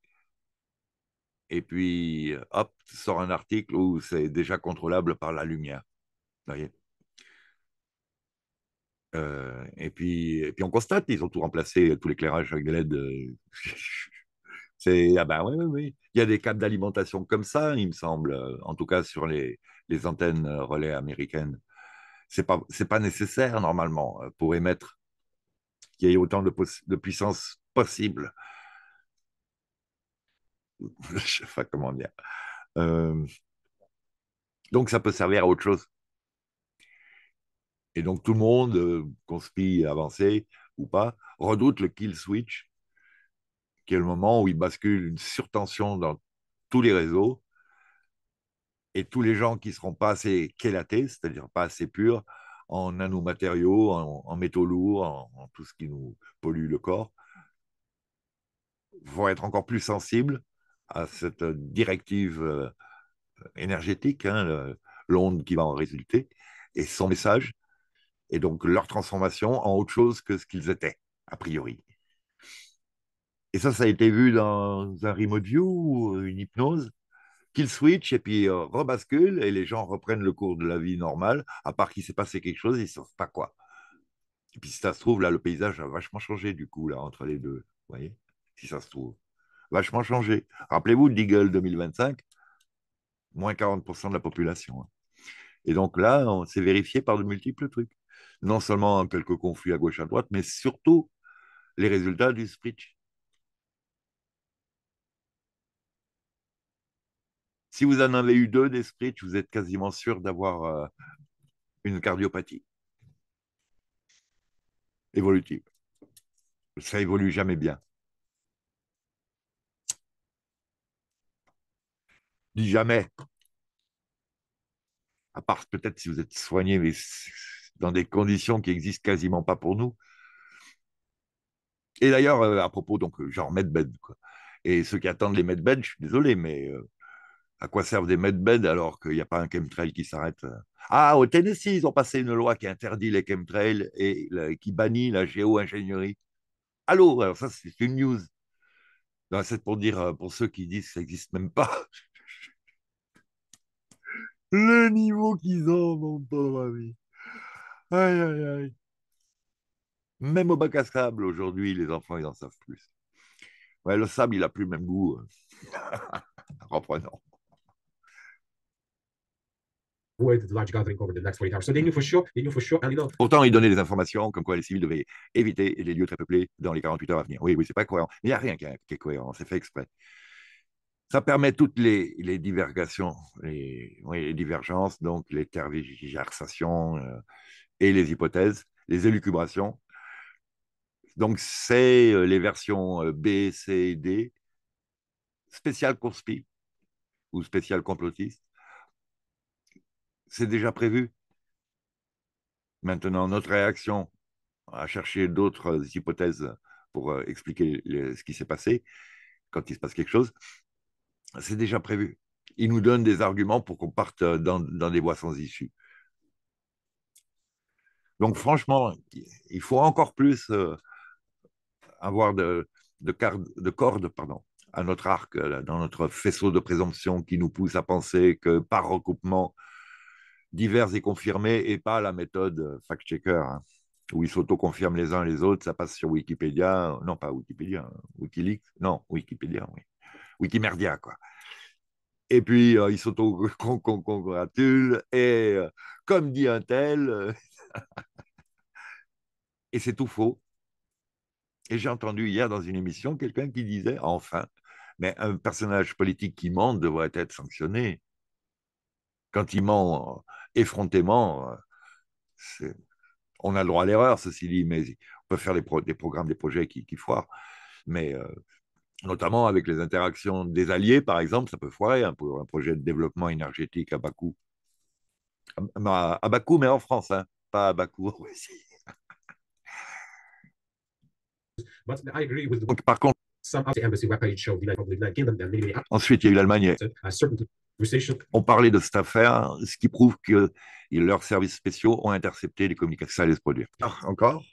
Et puis, hop, sort un article où c'est déjà contrôlable par la lumière. et, puis, puis, on constate, ils ont tout remplacé, tout l'éclairage avec des LED. C'est ah bah oui, Il y a des câbles d'alimentation comme ça, il me semble, euh, en tout cas sur les, antennes euh, relais américaines. C'est pas pas nécessaire normalement euh, pour émettre qu'il y ait autant de, puissance possible. Je sais pas comment dire. donc ça peut servir à autre chose. Et donc tout le monde, conspire avancé ou pas, redoute le kill switch qui est le moment où il bascule une surtension dans tous les réseaux et tous les gens qui ne seront pas assez quélatés, c'est-à-dire pas assez purs en nanomatériaux, en, en métaux lourds, en, tout ce qui nous pollue le corps, vont être encore plus sensibles à cette directive euh, énergétique, hein, l'onde qui va en résulter, et son message, et donc leur transformation en autre chose que ce qu'ils étaient, a priori. Et ça, ça a été vu dans un remote view, une hypnose, qu'il switch et puis euh, rebascule et les gens reprennent le cours de la vie normale, à part qu'il s'est passé quelque chose, ils ne savent pas quoi. Et puis si ça se trouve, là, le paysage a vachement changé du coup, là, entre les deux. Vous voyez Si ça se trouve. Vachement changé. Rappelez-vous, Deagle 2025, moins 40% de la population. Hein. Et donc là, on s'est vérifié par de multiples trucs. Non seulement quelques conflits à gauche, à droite, mais surtout les résultats du switch. Si vous en avez eu deux d'esprit, vous êtes quasiment sûr d'avoir euh, une cardiopathie évolutive. Ça évolue jamais bien. Dis jamais. À part peut-être si vous êtes soigné, mais dans des conditions qui n'existent quasiment pas pour nous. Et d'ailleurs, euh, à propos, donc, euh, genre medbed, quoi. Et ceux qui attendent les medbed, je suis désolé, mais à quoi servent des medbeds alors qu'il n'y a pas un chemtrail qui s'arrête euh? Ah, au Tennessee, ils ont passé une loi qui interdit les chemtrails et qui bannit la géo-ingénierie. Allô, alors ça, c'est une news. C'est pour dire, euh, pour ceux qui disent que ça n'existe même pas, le niveau qu'ils ont, mon pauvre ami. Aïe, aïe, aïe. Même au bac à sable, aujourd'hui, les enfants, ils en savent plus. Ouais, le sable, il n'a plus le même goût. Hein. Reprenons. Pourtant, ils donnaient des informations comme quoi les civils devaient éviter les lieux très peuplés dans les 48 heures à venir. Oui, oui, c'est pas cohérent. Il n'y a rien qui, est cohérent, c'est fait exprès. Ça permet toutes les, les divergations, les, divergences, donc les tergiversations euh, et les hypothèses, les élucubrations. Donc, c'est euh, les versions euh, B, C et D, spécial conspi ou spécial complotiste c'est déjà prévu. Maintenant, notre réaction à chercher d'autres hypothèses pour euh, expliquer ce qui s'est passé, quand il se passe quelque chose, c'est déjà prévu. Il nous donne des arguments pour qu'on parte euh, dans, des voies sans issue. Donc franchement, il faut encore plus euh, avoir de, cordes à notre arc, dans notre faisceau de présomption qui nous pousse à penser que par recoupement, divers et confirmés et pas la méthode euh, fact-checker, hein, où ils s'auto-confirment les uns les autres, ça passe sur Wikipédia, non pas Wikipédia, hein, Wikileaks, non, Wikipédia, oui. Wikimerdia, quoi. Et puis, euh, ils s'auto-congratulent, et euh, comme dit un tel, et c'est tout faux. Et j'ai entendu hier dans une émission quelqu'un qui disait, enfin, mais un personnage politique qui ment devrait être sanctionné. Quand il ment effrontément. Euh, on a le droit à l'erreur, ceci dit, mais on peut faire des, des programmes, des projets qui, foirent. Mais euh, notamment avec les interactions des alliés, par exemple, ça peut foirer hein, pour un projet de développement énergétique à Bakou. Ah, bah, à, Bakou, mais en France, hein, pas à Bakou. par contre, Ensuite, il y a eu l'Allemagne. On parlait de cette affaire, ce qui prouve que leurs services spéciaux ont intercepté les communications. Ça allait se produire. Ah, encore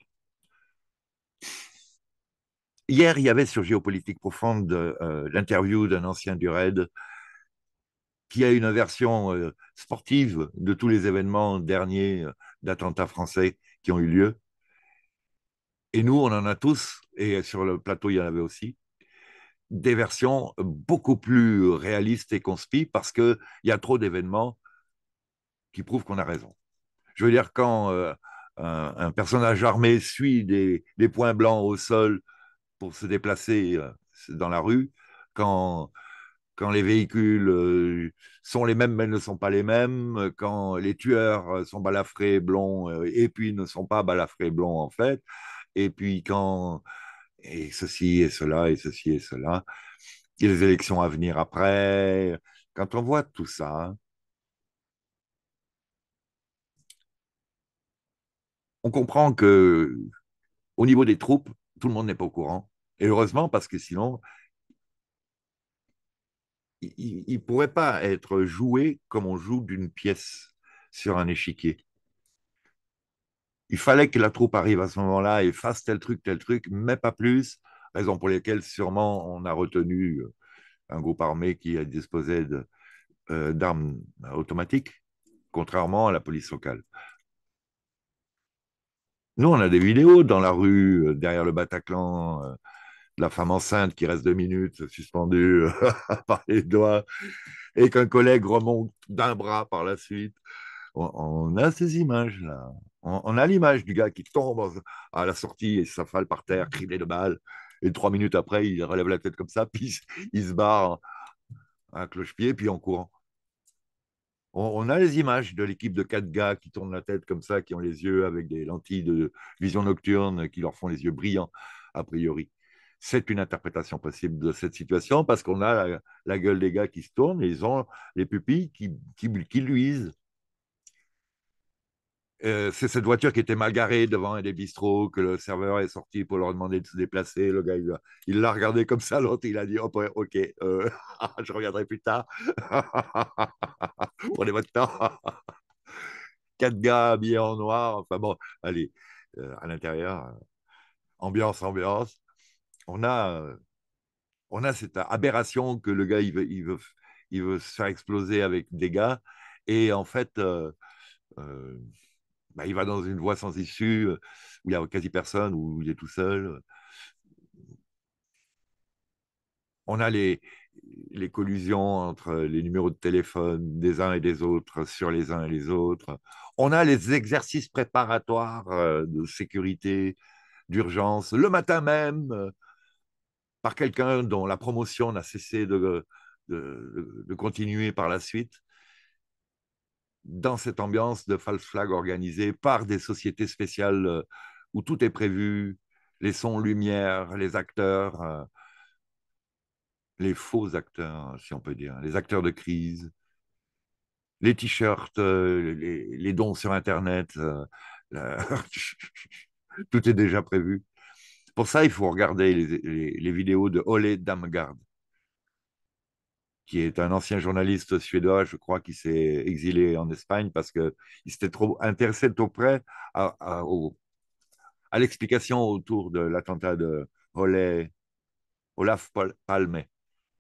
Hier, il y avait sur Géopolitique Profonde euh, l'interview d'un ancien du RAID qui a une version euh, sportive de tous les événements derniers euh, d'attentats français qui ont eu lieu. Et nous, on en a tous, et sur le plateau, il y en avait aussi, des versions beaucoup plus réalistes et conspies parce qu'il y a trop d'événements qui prouvent qu'on a raison. Je veux dire, quand euh, un, personnage armé suit des, points blancs au sol pour se déplacer euh, dans la rue, quand, les véhicules euh, sont les mêmes mais ne sont pas les mêmes, quand les tueurs sont balafrés blonds et puis ne sont pas balafrés blonds en fait, et puis quand et ceci et cela et ceci et cela, et les élections à venir après. Quand on voit tout ça, on comprend que au niveau des troupes, tout le monde n'est pas au courant. Et heureusement, parce que sinon, il ne pourrait pas être joué comme on joue d'une pièce sur un échiquier il fallait que la troupe arrive à ce moment-là et fasse tel truc, tel truc, mais pas plus. Raison pour laquelle sûrement on a retenu euh, un groupe armé qui disposait euh, d'armes automatiques, contrairement à la police locale. Nous, on a des vidéos dans la rue, euh, derrière le Bataclan, de la femme enceinte qui reste deux minutes suspendue par les doigts et qu'un collègue remonte d'un bras par la suite. on a ces images-là. On, a l'image du gars qui tombe à la sortie et s'affale par terre, criblé de balles. Et trois minutes après, il relève la tête comme ça, puis il se barre à cloche-pied, puis en courant. On, a les images de l'équipe de quatre gars qui tournent la tête comme ça, qui ont les yeux avec des lentilles de vision nocturne qui leur font les yeux brillants, a priori c'est une interprétation possible de cette situation parce qu'on a la, gueule des gars qui se tournent et ils ont les pupilles qui luisent. Euh, c'est cette voiture qui était mal garée devant un des bistrots, que le serveur est sorti pour leur demander de se déplacer. Le gars, il l'a regardé comme ça, l'autre, il a dit, oh, ok, euh, je reviendrai plus tard. Prenez votre temps. Quatre gars habillés en noir. Enfin bon, allez, euh, à l'intérieur, ambiance, ambiance. On a, on a cette aberration que le gars, il veut, il veut, se faire exploser avec des gars. Et en fait, euh, bah, il va dans une voie sans issue, euh, où il n'y a quasi personne, où il est tout seul. Euh. On a les, les collusions entre les numéros de téléphone des uns et des autres sur les uns et les autres. On a les exercices préparatoires euh, de sécurité, d'urgence, le matin même, par quelqu'un dont la promotion n'a cessé de, de, continuer par la suite dans cette ambiance de false flag organisée par des sociétés spéciales euh, où tout est prévu, les sons, lumières, les acteurs, euh, les faux acteurs, si on peut dire, les acteurs de crise, les t-shirts, euh, les, dons sur Internet, tout est déjà prévu. Pour ça, il faut regarder les, vidéos de Ole Damgard, qui est un ancien journaliste suédois, je crois, qui s'est exilé en Espagne parce qu'il s'était trop intéressé de près à, l'explication autour de l'attentat de Olaf Palme.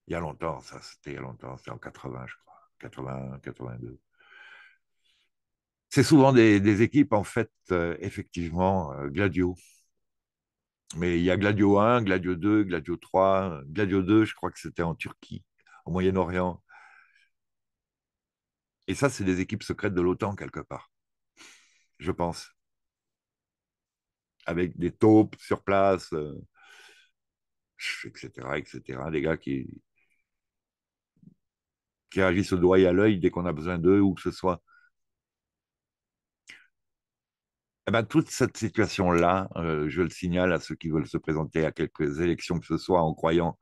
Il y a longtemps, ça, c'était longtemps, c'était en 80, je crois, 80, 82. C'est souvent des, équipes, en fait, euh, effectivement, euh, Gladio. Mais il y a Gladio 1, Gladio 2, Gladio 3. Gladio 2, je crois que c'était en Turquie au Moyen-Orient. Et ça, c'est des équipes secrètes de l'OTAN, quelque part, je pense. Avec des taupes sur place, etc., euh, etc. Des gars qui, qui agissent au doigt et à l'œil dès qu'on a besoin d'eux, ou que ce soit. Eh ben, toute cette situation-là, euh, je le signale à ceux qui veulent se présenter à quelques élections que ce soit en croyant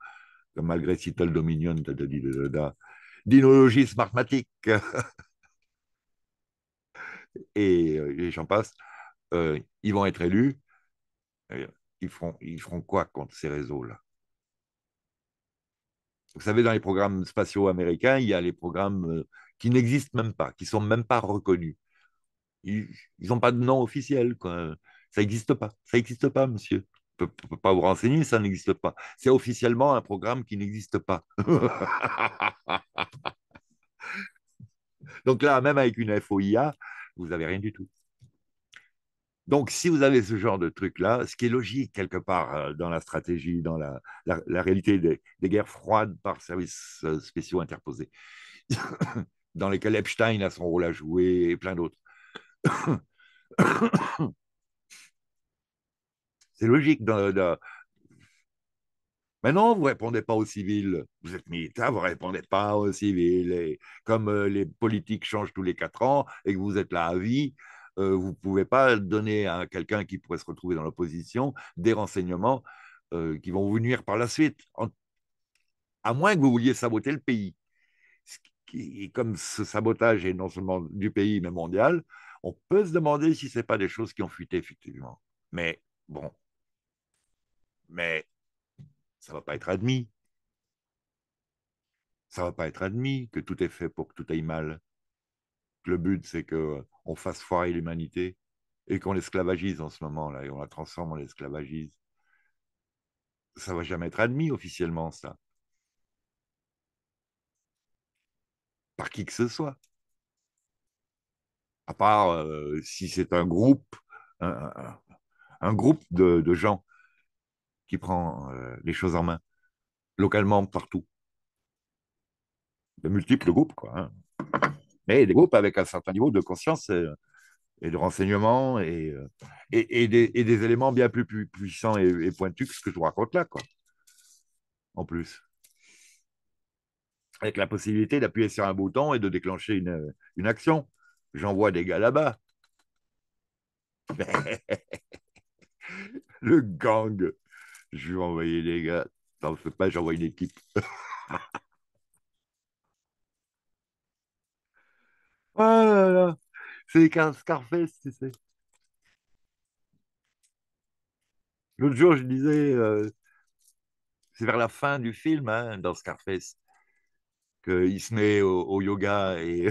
malgré Citadel Dominion, dinologie smartmatique. et, euh, et j'en passe. Euh, ils vont être élus. Euh, ils feront, ils feront quoi contre ces réseaux-là Vous savez, dans les programmes spatiaux américains, il y a les programmes qui n'existent même pas, qui ne sont même pas reconnus. Ils n'ont pas de nom officiel. Quoi. Ça n'existe pas. Ça n'existe pas, monsieur ne pas vous renseigner, ça n'existe pas. C'est officiellement un programme qui n'existe pas. Donc là, même avec une FOIA, vous n'avez rien du tout. Donc, si vous avez ce genre de truc-là, ce qui est logique quelque part euh, dans la stratégie, dans la, réalité des, des, guerres froides par services euh, spéciaux interposés, dans lesquels Epstein a son rôle à jouer et plein d'autres. C'est logique. Mais non, vous ne répondez pas aux civils. Vous êtes militaire, vous ne répondez pas aux civils. Et comme euh, les politiques changent tous les quatre ans et que vous êtes là à vie, euh, vous ne pouvez pas donner à quelqu'un qui pourrait se retrouver dans l'opposition des renseignements euh, qui vont vous nuire par la suite, à moins que vous vouliez saboter le pays. Et comme ce sabotage est non seulement du pays, mais mondial, on peut se demander si ce n'est pas des choses qui ont fuité, effectivement. Mais bon, mais ça ne va pas être admis. Ça ne va pas être admis que tout est fait pour que tout aille mal. Le but, c'est qu'on euh, fasse foirer l'humanité et qu'on l'esclavagise en ce moment-là, et on la transforme, on l'esclavagise. Ça ne va jamais être admis officiellement, ça. Par qui que ce soit. À part euh, si c'est un groupe, un, groupe de gens qui prend euh, les choses en main, localement, partout. De multiples groupes, quoi. Hein. Mais des groupes avec un certain niveau de conscience euh, et, de renseignement et, euh, et, des, éléments bien plus, puissants et, pointus que ce que je vous raconte là, quoi. En plus. Avec la possibilité d'appuyer sur un bouton et de déclencher une, une action. J'envoie des gars là-bas. le gang. Je vais envoyer des les gars. T'en fais pas, j'envoie une équipe. oh là là. C'est Scarface, tu sais. L'autre jour, je disais, euh, c'est vers la fin du film, hein, dans Scarface, qu'il se met au yoga et.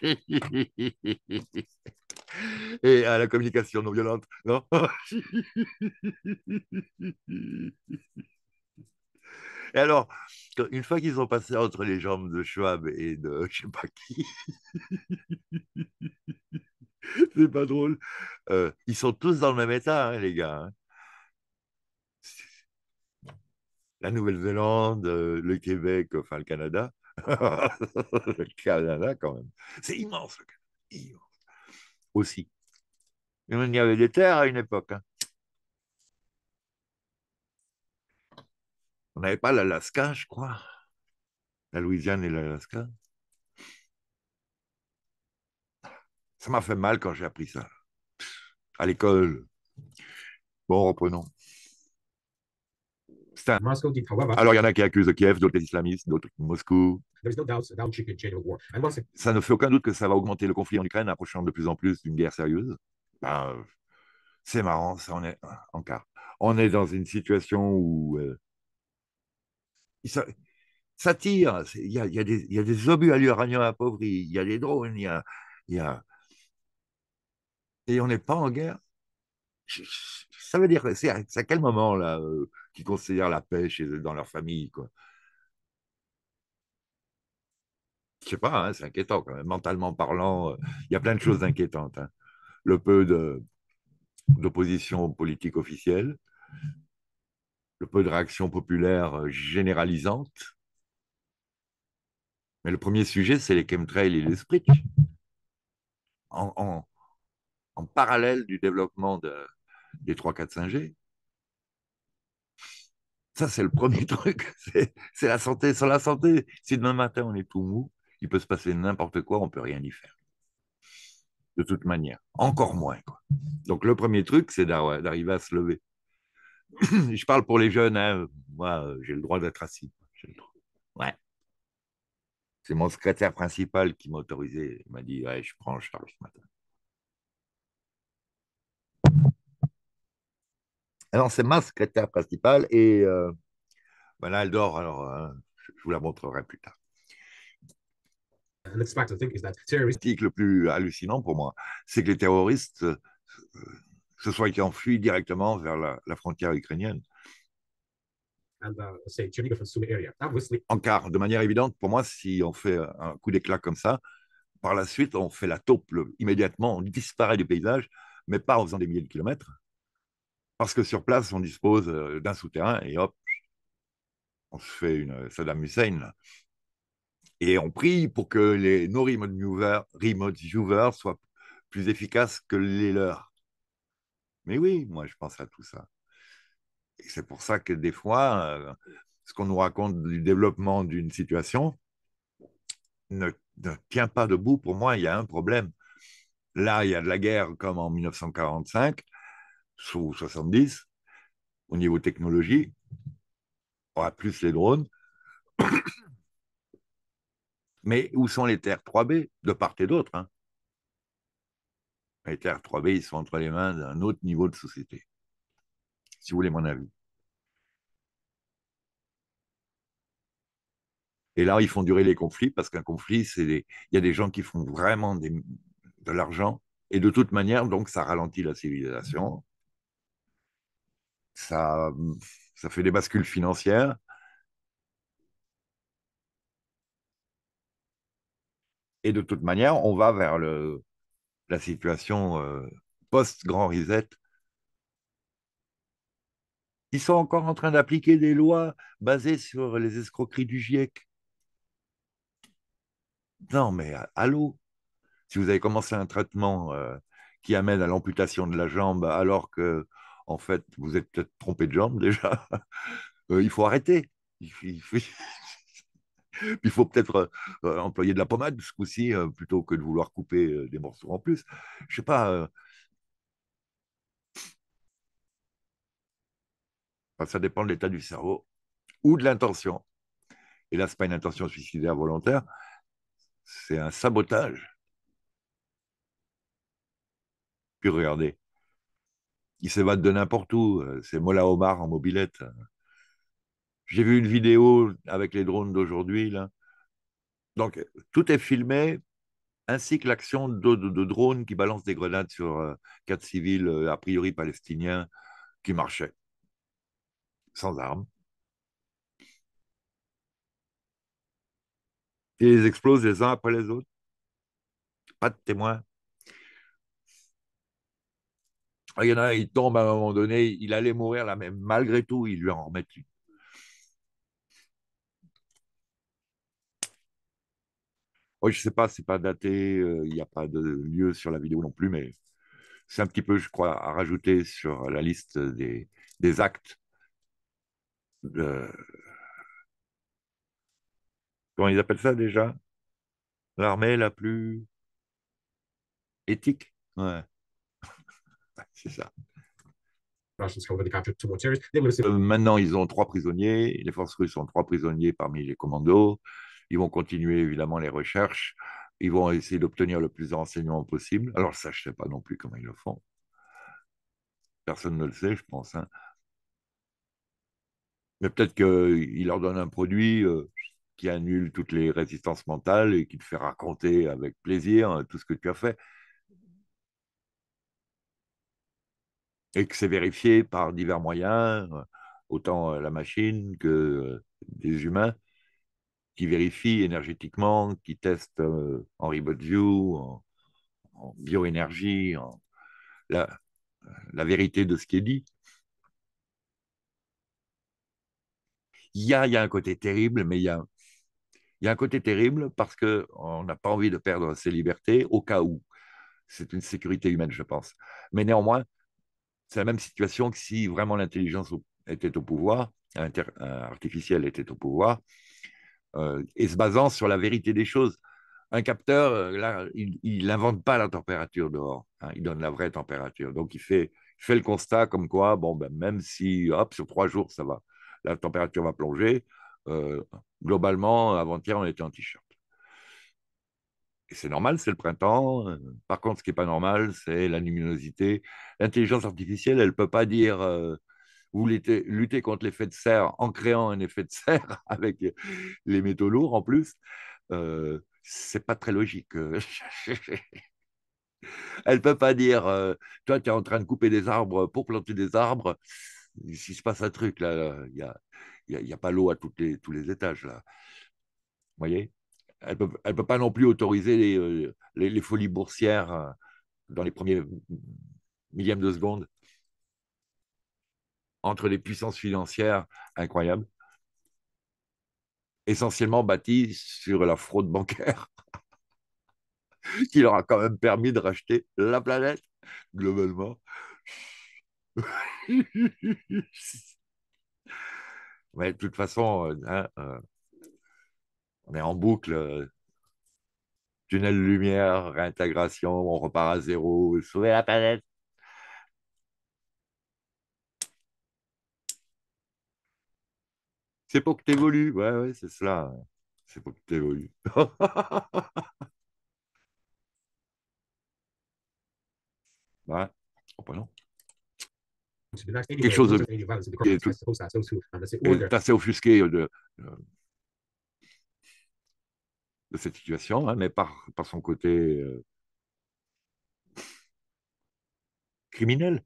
et à la communication non violente, non Et alors, une fois qu'ils ont passé entre les jambes de Schwab et de je sais pas qui, c'est pas drôle. Euh, ils sont tous dans le même état, hein, les gars. Hein. la Nouvelle-Zélande, euh, le Québec, enfin le Canada. le Canada, quand même. C'est immense, le Immense. Aussi. Il y avait des terres à une époque. Hein. On n'avait pas l'Alaska, je crois. La Louisiane et l'Alaska. Ça m'a fait mal quand j'ai appris ça. À l'école. Bon, reprenons. Alors, il y en a qui accusent Kiev, d'autres islamistes, d'autres Moscou. Ça ne fait aucun doute que ça va augmenter le conflit en Ukraine, approchant de plus en plus d'une guerre sérieuse. Ben, c'est marrant, ça, on est en On est dans une situation où euh, ça, tire. Il y a, des obus à l'uranium appauvri, il y a des drones, il y a, Et on n'est pas en guerre. Ça veut dire, c'est à, quel moment là euh, qu'ils considèrent la paix chez dans leur famille quoi je sais pas, hein, c'est inquiétant quand même, mentalement parlant, euh, il y a plein de choses inquiétantes. Hein le peu d'opposition politique officielle, le peu de réaction populaire euh, généralisante. Mais le premier sujet, c'est les chemtrails et les sprits. En, en, parallèle du développement des 3, 4, 5G. Ça, c'est le premier truc. C'est la santé. sans la santé, si demain matin on est tout mou, il peut se passer n'importe quoi, on peut rien y faire de toute manière. Encore moins. Quoi. Donc le premier truc, c'est d'arriver à se lever. Je parle pour les jeunes, hein. moi j'ai le droit d'être assis. C'est mon secrétaire principal qui m'a autorisé. Il m'a dit je prends le charge ce matin. Alors c'est ma secrétaire principale et voilà, euh, ben elle dort, alors hein, je vous la montrerai plus tard le plus hallucinant pour moi, c'est que les terroristes euh, se soient enfuis directement vers la, frontière ukrainienne. Uh, Encore, de manière évidente, pour moi, si on fait un coup d'éclat comme ça, par la suite, on fait la taupe immédiatement, on disparaît du paysage, mais pas en faisant des milliers de kilomètres. Parce que sur place, on dispose euh, d'un souterrain et hop, on se fait une euh, Saddam Hussein. Et on prie pour que les, nos remote viewers, soient plus efficaces que les leurs. Mais oui, moi, je pense à tout ça. Et c'est pour ça que des fois, euh, ce qu'on nous raconte du développement d'une situation ne, tient pas debout. Pour moi, il y a un problème. Là, il y a de la guerre comme en 1945 sous 70 au niveau technologie. On a plus les drones. Mais où sont les terres 3B, de part et d'autre hein. Les terres 3B, ils sont entre les mains d'un autre niveau de société, si vous voulez mon avis. Et là, ils font durer les conflits parce qu'un conflit, c'est il y a des gens qui font vraiment de l'argent. Et de toute manière, donc, ça ralentit la civilisation. Ça, ça fait des bascules financières. Et de toute manière, on va vers la situation euh, post-Grand Reset. Ils sont encore en train d'appliquer des lois basées sur les escroqueries du GIEC. Non, mais allô Si vous avez commencé un traitement euh, qui amène à l'amputation de la jambe alors que, en fait, vous êtes peut-être trompé de jambe déjà, euh, il faut arrêter. il faut peut-être euh, euh, employer de la pommade ce coup-ci, euh, plutôt que de vouloir couper des morceaux en plus. Je sais pas. ça dépend de l'état du cerveau ou de l'intention. Et là, ce n'est pas une intention suicidaire volontaire, c'est un sabotage. Puis regardez, il s'évade de n'importe où. C'est Mola Omar en mobilette. J'ai vu une vidéo avec les drones d'aujourd'hui. Donc, tout est filmé, ainsi que l'action de, drones qui balancent des grenades sur euh, quatre civils, euh, a priori palestiniens, qui marchaient, sans armes. Et ils explosent les uns après les autres. Pas de témoins. Il y en a, il tombe à un moment donné, il allait mourir là, même malgré tout, ils lui en remettent une. Oui, je ne sais pas, c'est pas daté, euh, il n'y a pas de lieu sur la vidéo non plus, mais c'est un petit peu, je crois, à rajouter sur la liste des, des actes de... Comment ils appellent ça déjà L'armée la plus éthique. Ouais. c'est ça. maintenant, ils ont trois prisonniers. Les forces russes ont trois prisonniers parmi les commandos. Ils vont continuer évidemment les recherches. Ils vont essayer d'obtenir le plus d'enseignements possible. Alors ça, je ne sais pas non plus comment ils le font. Personne ne le sait, je pense. Hein. Mais peut-être qu'il euh, leur donne un produit euh, qui annule toutes les résistances mentales et qui te fait raconter avec plaisir euh, tout ce que tu as fait. Et que c'est vérifié par divers moyens, autant la machine que des humains qui vérifie énergétiquement, qui teste euh, en Henri View, en, bioénergie, la, vérité de ce qui est dit. Il y a, y a un côté terrible, mais il y a, un côté terrible parce qu'on n'a pas envie de perdre ses libertés au cas où. C'est une sécurité humaine, je pense. Mais néanmoins, c'est la même situation que si vraiment l'intelligence était au pouvoir, artificielle était au pouvoir, euh, et se basant sur la vérité des choses. Un capteur, euh, là, il n'invente pas la température dehors, hein, il donne la vraie température. Donc il fait, il fait le constat comme quoi, bon, ben, même si, hop, sur trois jours, ça va, la température va plonger, euh, globalement, avant-hier, on était en t-shirt. C'est normal, c'est le printemps. Par contre, ce qui n'est pas normal, c'est la luminosité. L'intelligence artificielle, elle ne peut pas dire vous luttez, contre l'effet de serre en créant un effet de serre avec les métaux lourds en plus, euh, c'est pas très logique. Euh. Elle peut pas dire, euh, toi, tu es en train de couper des arbres pour planter des arbres. S'il se passe un truc, là, il n'y a, y a, pas l'eau à tous les étages. Là. Vous voyez Elle ne peut, pas non plus autoriser les, euh, les, les folies boursières dans les premiers millièmes de seconde entre les puissances financières incroyables, essentiellement bâties sur la fraude bancaire, qui leur a quand même permis de racheter la planète, globalement. Mais de toute façon, euh, hein, euh, on est en boucle. Euh, tunnel lumière, réintégration, on repart à zéro, sauver la planète. C'est pour que tu évolues. Ouais, ouais, c'est cela. C'est pour que tu évolues. ouais. Oh, Quelque chose de. Tu assez offusqué de, de cette situation, hein, mais par, son côté euh, criminel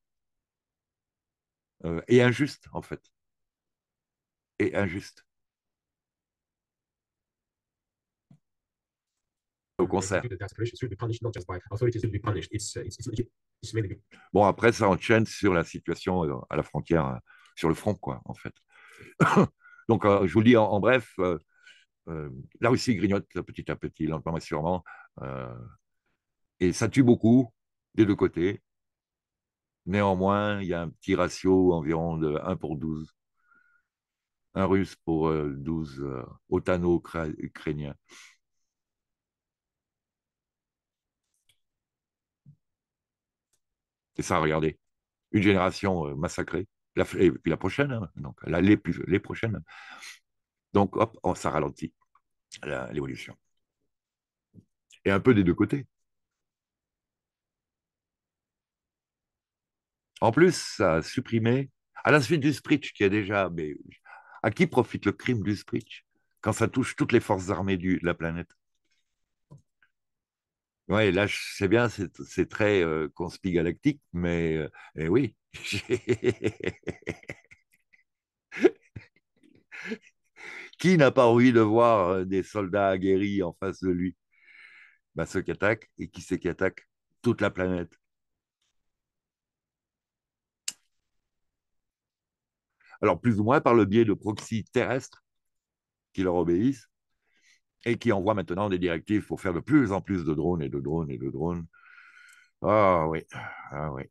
euh, et injuste, en fait et injuste. Au concert. Uh, bon, après, ça enchaîne sur la situation euh, à la frontière, euh, sur le front, quoi, en fait. Donc, euh, je vous le dis en, bref, euh, la Russie grignote petit à petit, lentement mais sûrement, et ça tue beaucoup des deux côtés. Néanmoins, il y a un petit ratio environ de 1 pour 12 un russe pour 12 euh, euh, otano-ukrainiens. C'est ça, regardez. Une génération euh, massacrée. La, et puis la prochaine, hein, donc la, les, plus, les prochaines. Donc, hop, oh, ça ralentit l'évolution. Et un peu des deux côtés. En plus, ça a supprimé, à la suite du Spritch, qui est déjà mais, à qui profite le crime du speech quand ça touche toutes les forces armées de la planète oui, là, c'est bien, c'est très euh, galactique, mais euh, eh oui. qui n'a pas envie de voir euh, des soldats aguerris en face de lui bah, Ceux qui attaquent, et qui c'est qui attaque Toute la planète. alors plus ou moins par le biais de proxys terrestres qui leur obéissent et qui envoient maintenant des directives pour faire de plus en plus de drones et de drones et de drones. Ah oui, ah oui.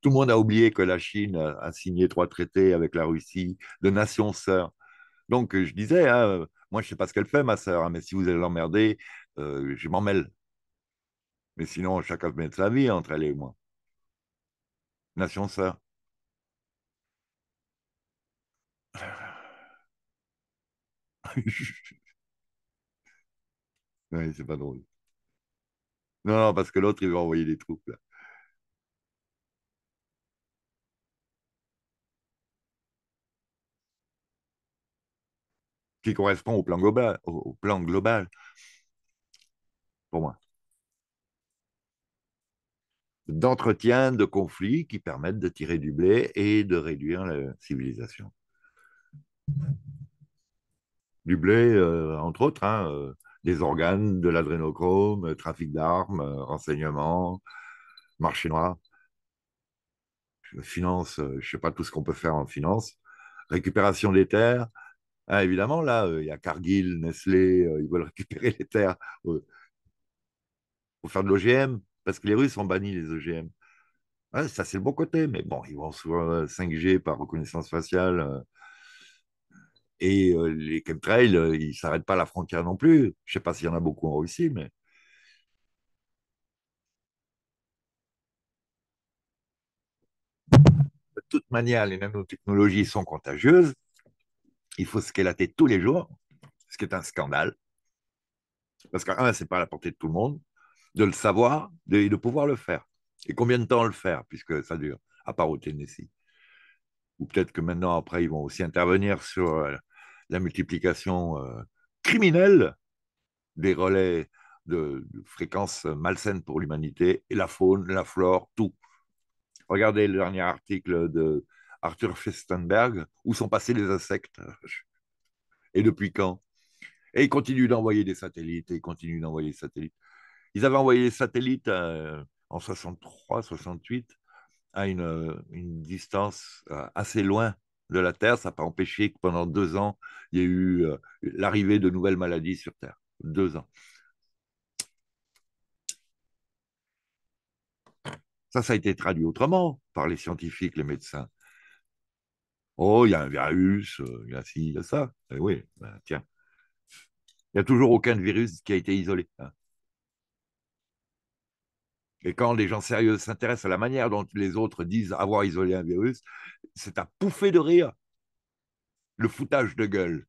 Tout le monde a oublié que la Chine a signé trois traités avec la Russie de nations sœurs. Donc je disais, hein, moi je ne sais pas ce qu'elle fait, ma sœur, hein, mais si vous allez l'emmerder, euh, je m'en mêle. Mais sinon, chacun met sa vie entre elle et moi. Nation Sœur. oui, c'est pas drôle. Non, non, parce que l'autre, il va envoyer des troupes, là. Qui correspond au plan global, au plan global, pour moi d'entretien de conflits qui permettent de tirer du blé et de réduire la civilisation. Du blé, euh, entre autres, hein, euh, des organes, de l'adrénochrome, euh, trafic d'armes, renseignement, marché noir, finance, je ne sais pas tout ce qu'on peut faire en finance, récupération des terres. Hein, évidemment, là, il y a Cargill, Nestlé, ils veulent récupérer les terres pour faire de l'OGM parce que les Russes ont banni les OGM. ça, c'est le bon côté, mais bon, ils vont sur 5G euh, par reconnaissance faciale. Euh, et euh, les chemtrails, ils ne s'arrêtent pas à la frontière non plus. Je ne sais pas s'il y en a beaucoup en Russie, mais. De toute manière, les nanotechnologies sont contagieuses. Il faut se qu'elle tous les jours, ce qui est un scandale. Parce que, un, ce n'est pas à la portée de tout le monde de le savoir et de pouvoir le faire. Et combien de temps le faire, puisque ça dure, à part au Tennessee Ou peut-être que maintenant, après, ils vont aussi intervenir sur euh, la multiplication euh, criminelle des relais de, fréquences malsaines pour l'humanité, et la faune, la flore, tout. Regardez le dernier article de Arthur Festenberg, où sont passés les insectes Et depuis quand Et ils continuent d'envoyer des satellites, et ils continuent d'envoyer des satellites. Ils avaient envoyé les satellites euh, en 63, 68 à une, euh, distance euh, assez loin de la Terre. Ça n'a pas empêché que pendant deux ans, il y ait eu l'arrivée de nouvelles maladies sur Terre. Deux ans. Ça, ça a été traduit autrement par les scientifiques, les médecins. Oh, il y a un virus, il y a ci, il y a ça. Eh oui, ben, tiens. Il n'y a toujours aucun virus qui a été isolé. Hein. Et quand les gens sérieux s'intéressent à la manière dont les autres disent avoir isolé un virus, c'est à pouffer de rire. Le foutage de gueule.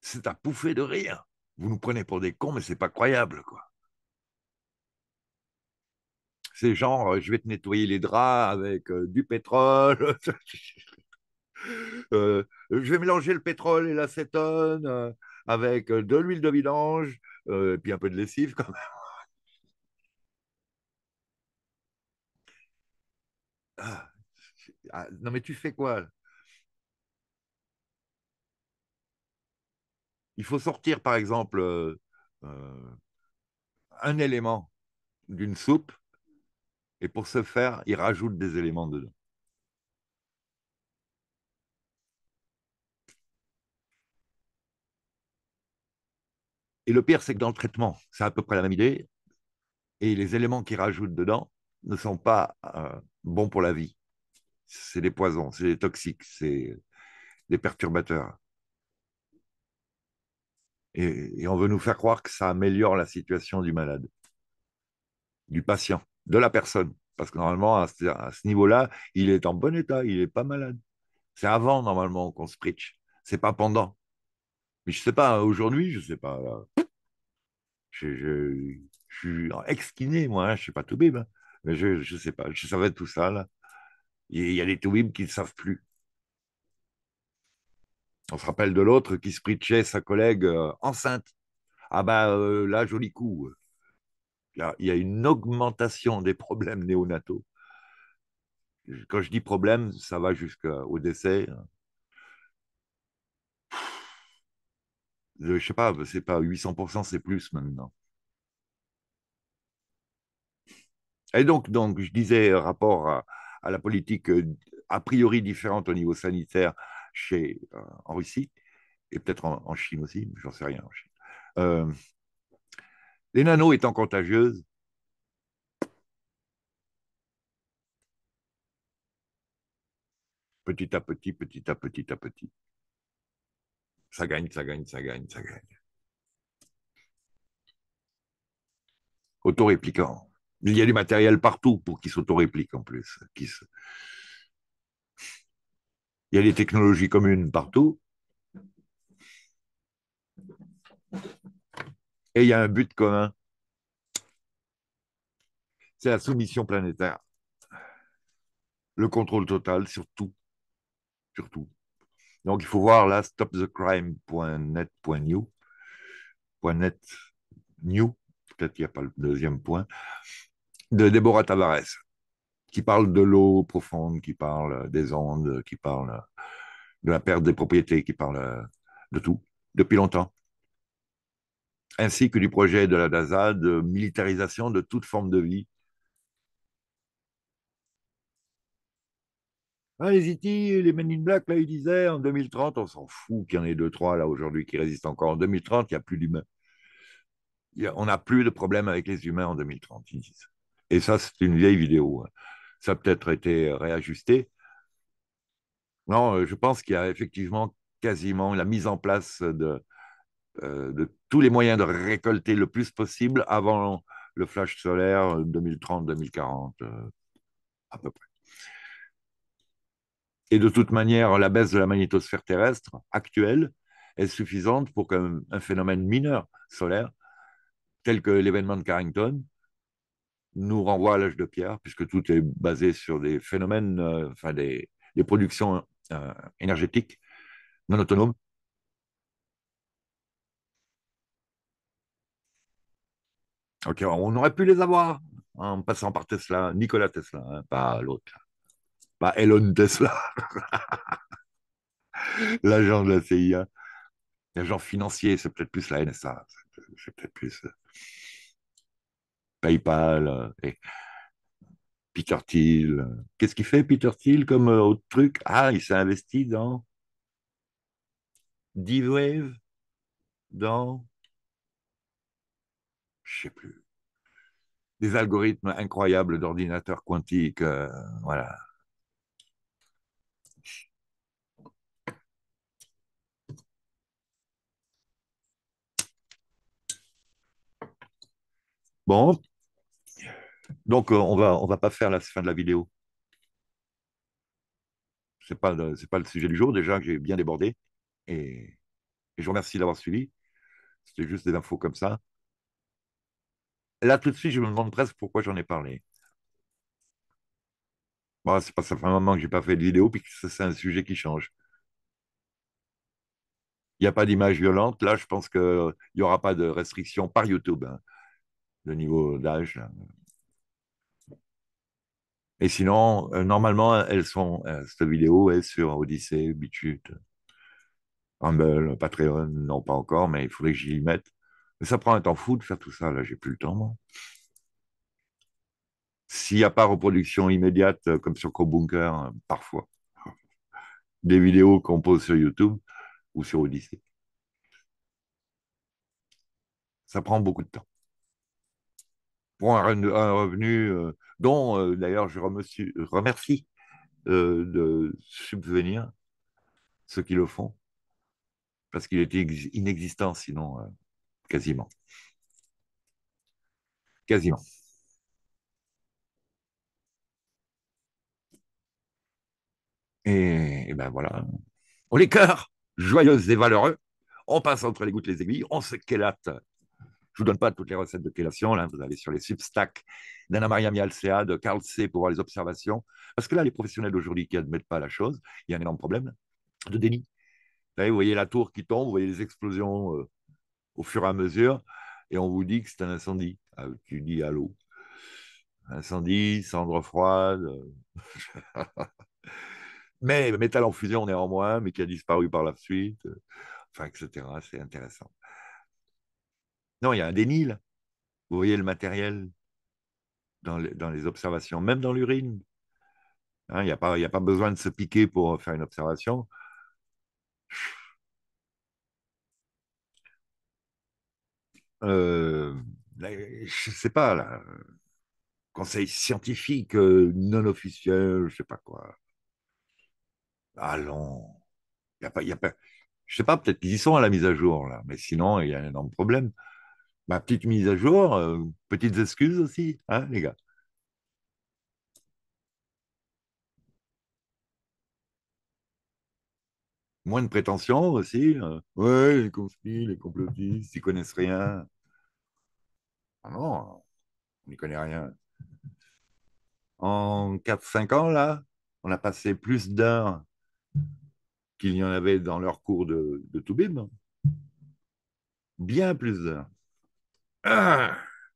C'est à pouffer de rire. Vous nous prenez pour des cons, mais c'est pas croyable, quoi. C'est genre, euh, je vais te nettoyer les draps avec euh, du pétrole. Euh, je vais mélanger le pétrole et l'acétone avec de l'huile de vidange, et puis un peu de lessive quand même. Ah, ah, non, mais tu fais quoi Il faut sortir, par exemple, euh, euh, un élément d'une soupe, et pour ce faire, il rajoute des éléments dedans. Et le pire, c'est que dans le traitement, c'est à peu près la même idée, et les éléments qu'il rajoute dedans ne sont pas euh, bon pour la vie. C'est des poisons, c'est des toxiques, c'est des perturbateurs. Et, on veut nous faire croire que ça améliore la situation du malade, du patient, de la personne. Parce que normalement, à ce, niveau-là, il est en bon état, il n'est pas malade. C'est avant, normalement, qu'on se preach. C'est pas pendant. Mais je ne sais pas, aujourd'hui, je ne sais pas. je, suis exquiné, moi, hein, je ne suis pas tout bib. Hein. Mais je ne sais pas, je savais tout ça. Là. Il y a des Touibs qui ne savent plus. On se rappelle de l'autre qui se chez sa collègue euh, enceinte. Ah bah euh, là, joli coup. il y a une augmentation des problèmes néonataux. Quand je dis problème, ça va jusqu'au décès. Je ne sais pas, c'est pas 800%, c'est plus maintenant. Et donc, donc je disais, euh, rapport à, la politique euh, a priori différente au niveau sanitaire chez, euh, en Russie, et peut-être en, Chine aussi, mais j'en sais rien en Chine. les nanos étant contagieuses, petit à petit, petit à petit à petit, ça gagne, ça gagne, ça gagne, ça gagne. auto il y a du matériel partout pour qu'ils s'autorépliquent en plus. Il y a des technologies communes partout. Et il y a un but commun. C'est la soumission planétaire. Le contrôle total sur tout. Sur tout. Donc il faut voir là stopthecrime.net.new. Peut-être qu'il n'y a pas le deuxième point de Déborah Tavares, qui parle de l'eau profonde, qui parle des ondes, qui parle de la perte des propriétés, qui parle de tout, depuis longtemps. Ainsi que du projet de la DASA de militarisation de toute forme de vie. les ah, IT, les Men in Black, là, ils disaient en 2030, on s'en fout qu'il y en ait deux, trois, là, aujourd'hui, qui résistent encore. En 2030, il n'y a plus d'humains. on n'a plus de problème avec les humains en 2030, ils disent. Et ça, c'est une vieille vidéo. Hein. Ça a peut-être été réajusté. Non, euh, je pense qu'il y a effectivement quasiment la mise en place euh, de, tous les moyens de récolter le plus possible avant le flash solaire 2030-2040, euh, à peu près. Et de toute manière, la baisse de la magnétosphère terrestre actuelle est suffisante pour qu'un phénomène mineur solaire, tel que l'événement de Carrington, nous renvoie à l'âge de pierre, puisque tout est basé sur des phénomènes, euh, enfin des, productions euh, énergétiques non autonomes. Ok, on aurait pu les avoir hein, en passant par Tesla, Nicolas Tesla, hein, pas l'autre, pas Elon Tesla, l'agent de la CIA, l'agent financier, c'est peut-être plus la NSA, c'est peut-être plus euh, PayPal, euh, et Peter Thiel. Euh. Qu'est-ce qu'il fait, Peter Thiel, comme euh, autre truc Ah, il s'est investi dans D-Wave, dans. Je sais plus. Des algorithmes incroyables d'ordinateurs quantiques. voilà. Bon. Donc, euh, on va, on va pas faire la fin de la vidéo. Ce n'est pas, c'est pas le sujet du jour, déjà, que j'ai bien débordé. Et, je vous remercie d'avoir suivi. C'était juste des infos comme ça. Là, tout de suite, je me demande presque pourquoi j'en ai parlé. Bon, c'est pas ça fait un moment que n'ai pas fait de vidéo, puis c'est un sujet qui change. Il n'y a pas d'image violente. Là, je pense qu'il n'y aura pas de restriction par YouTube. Hein le niveau d'âge. Et sinon, euh, normalement, elles sont, euh, cette vidéo est sur Odyssée, Bitchute. Humble, Patreon, non pas encore, mais il faudrait que j'y mette. Mais ça prend un temps fou de faire tout ça, là, j'ai plus le temps, moi. S'il n'y a pas reproduction immédiate, euh, comme sur Co-Bunker, parfois, des vidéos qu'on pose sur YouTube ou sur Odyssée. Ça prend beaucoup de temps pour un, revenu euh, dont, euh, d'ailleurs, je remercie, euh, de subvenir ceux qui le font, parce qu'il était inexistant sinon, quasiment. Quasiment. Et, ben voilà. On oh, les cœurs, joyeux et valeureux. On passe entre les gouttes les aiguilles, on se quélate je ne vous donne pas toutes les recettes de Kélation, là, hein, vous allez sur les Substack d'Anna Maria Mialcea, de Carl C. pour voir les observations. Parce que là, les professionnels d'aujourd'hui qui n'admettent pas la chose, il y a un énorme problème de délit. Vous, voyez la tour qui tombe, vous voyez les explosions euh, au fur et à mesure, et on vous dit que c'est un incendie. Ah, tu dis allô. Incendie, cendre froide. Euh. mais métal en fusion néanmoins, mais qui a disparu par la suite, euh, enfin, etc. C'est intéressant. Non, il y a un déni là. Vous voyez le matériel dans les, observations, même dans l'urine. Hein, il n'y a, pas, besoin de se piquer pour faire une observation. Euh, je ne sais pas, là, conseil scientifique euh, non officiel, je ne sais pas quoi. Allons. Ah a je ne sais pas, peut-être qu'ils y sont à la mise à jour, là, mais sinon, il y a un énorme problème. Ma bah, petite mise à jour, euh, petites excuses aussi, hein, les gars. Moins de prétention aussi. Euh. Oui, les conspires, les complotistes, ils connaissent rien. Ah non, on n'y connaît rien. En 4-5 ans, là, on a passé plus d'heures qu'il y en avait dans leur cours de, de Toubib. Bien plus d'heures.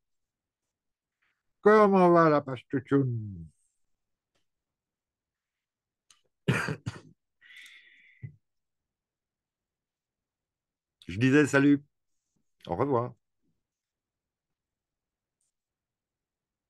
Comment va la pastoune Je disais salut. Au revoir.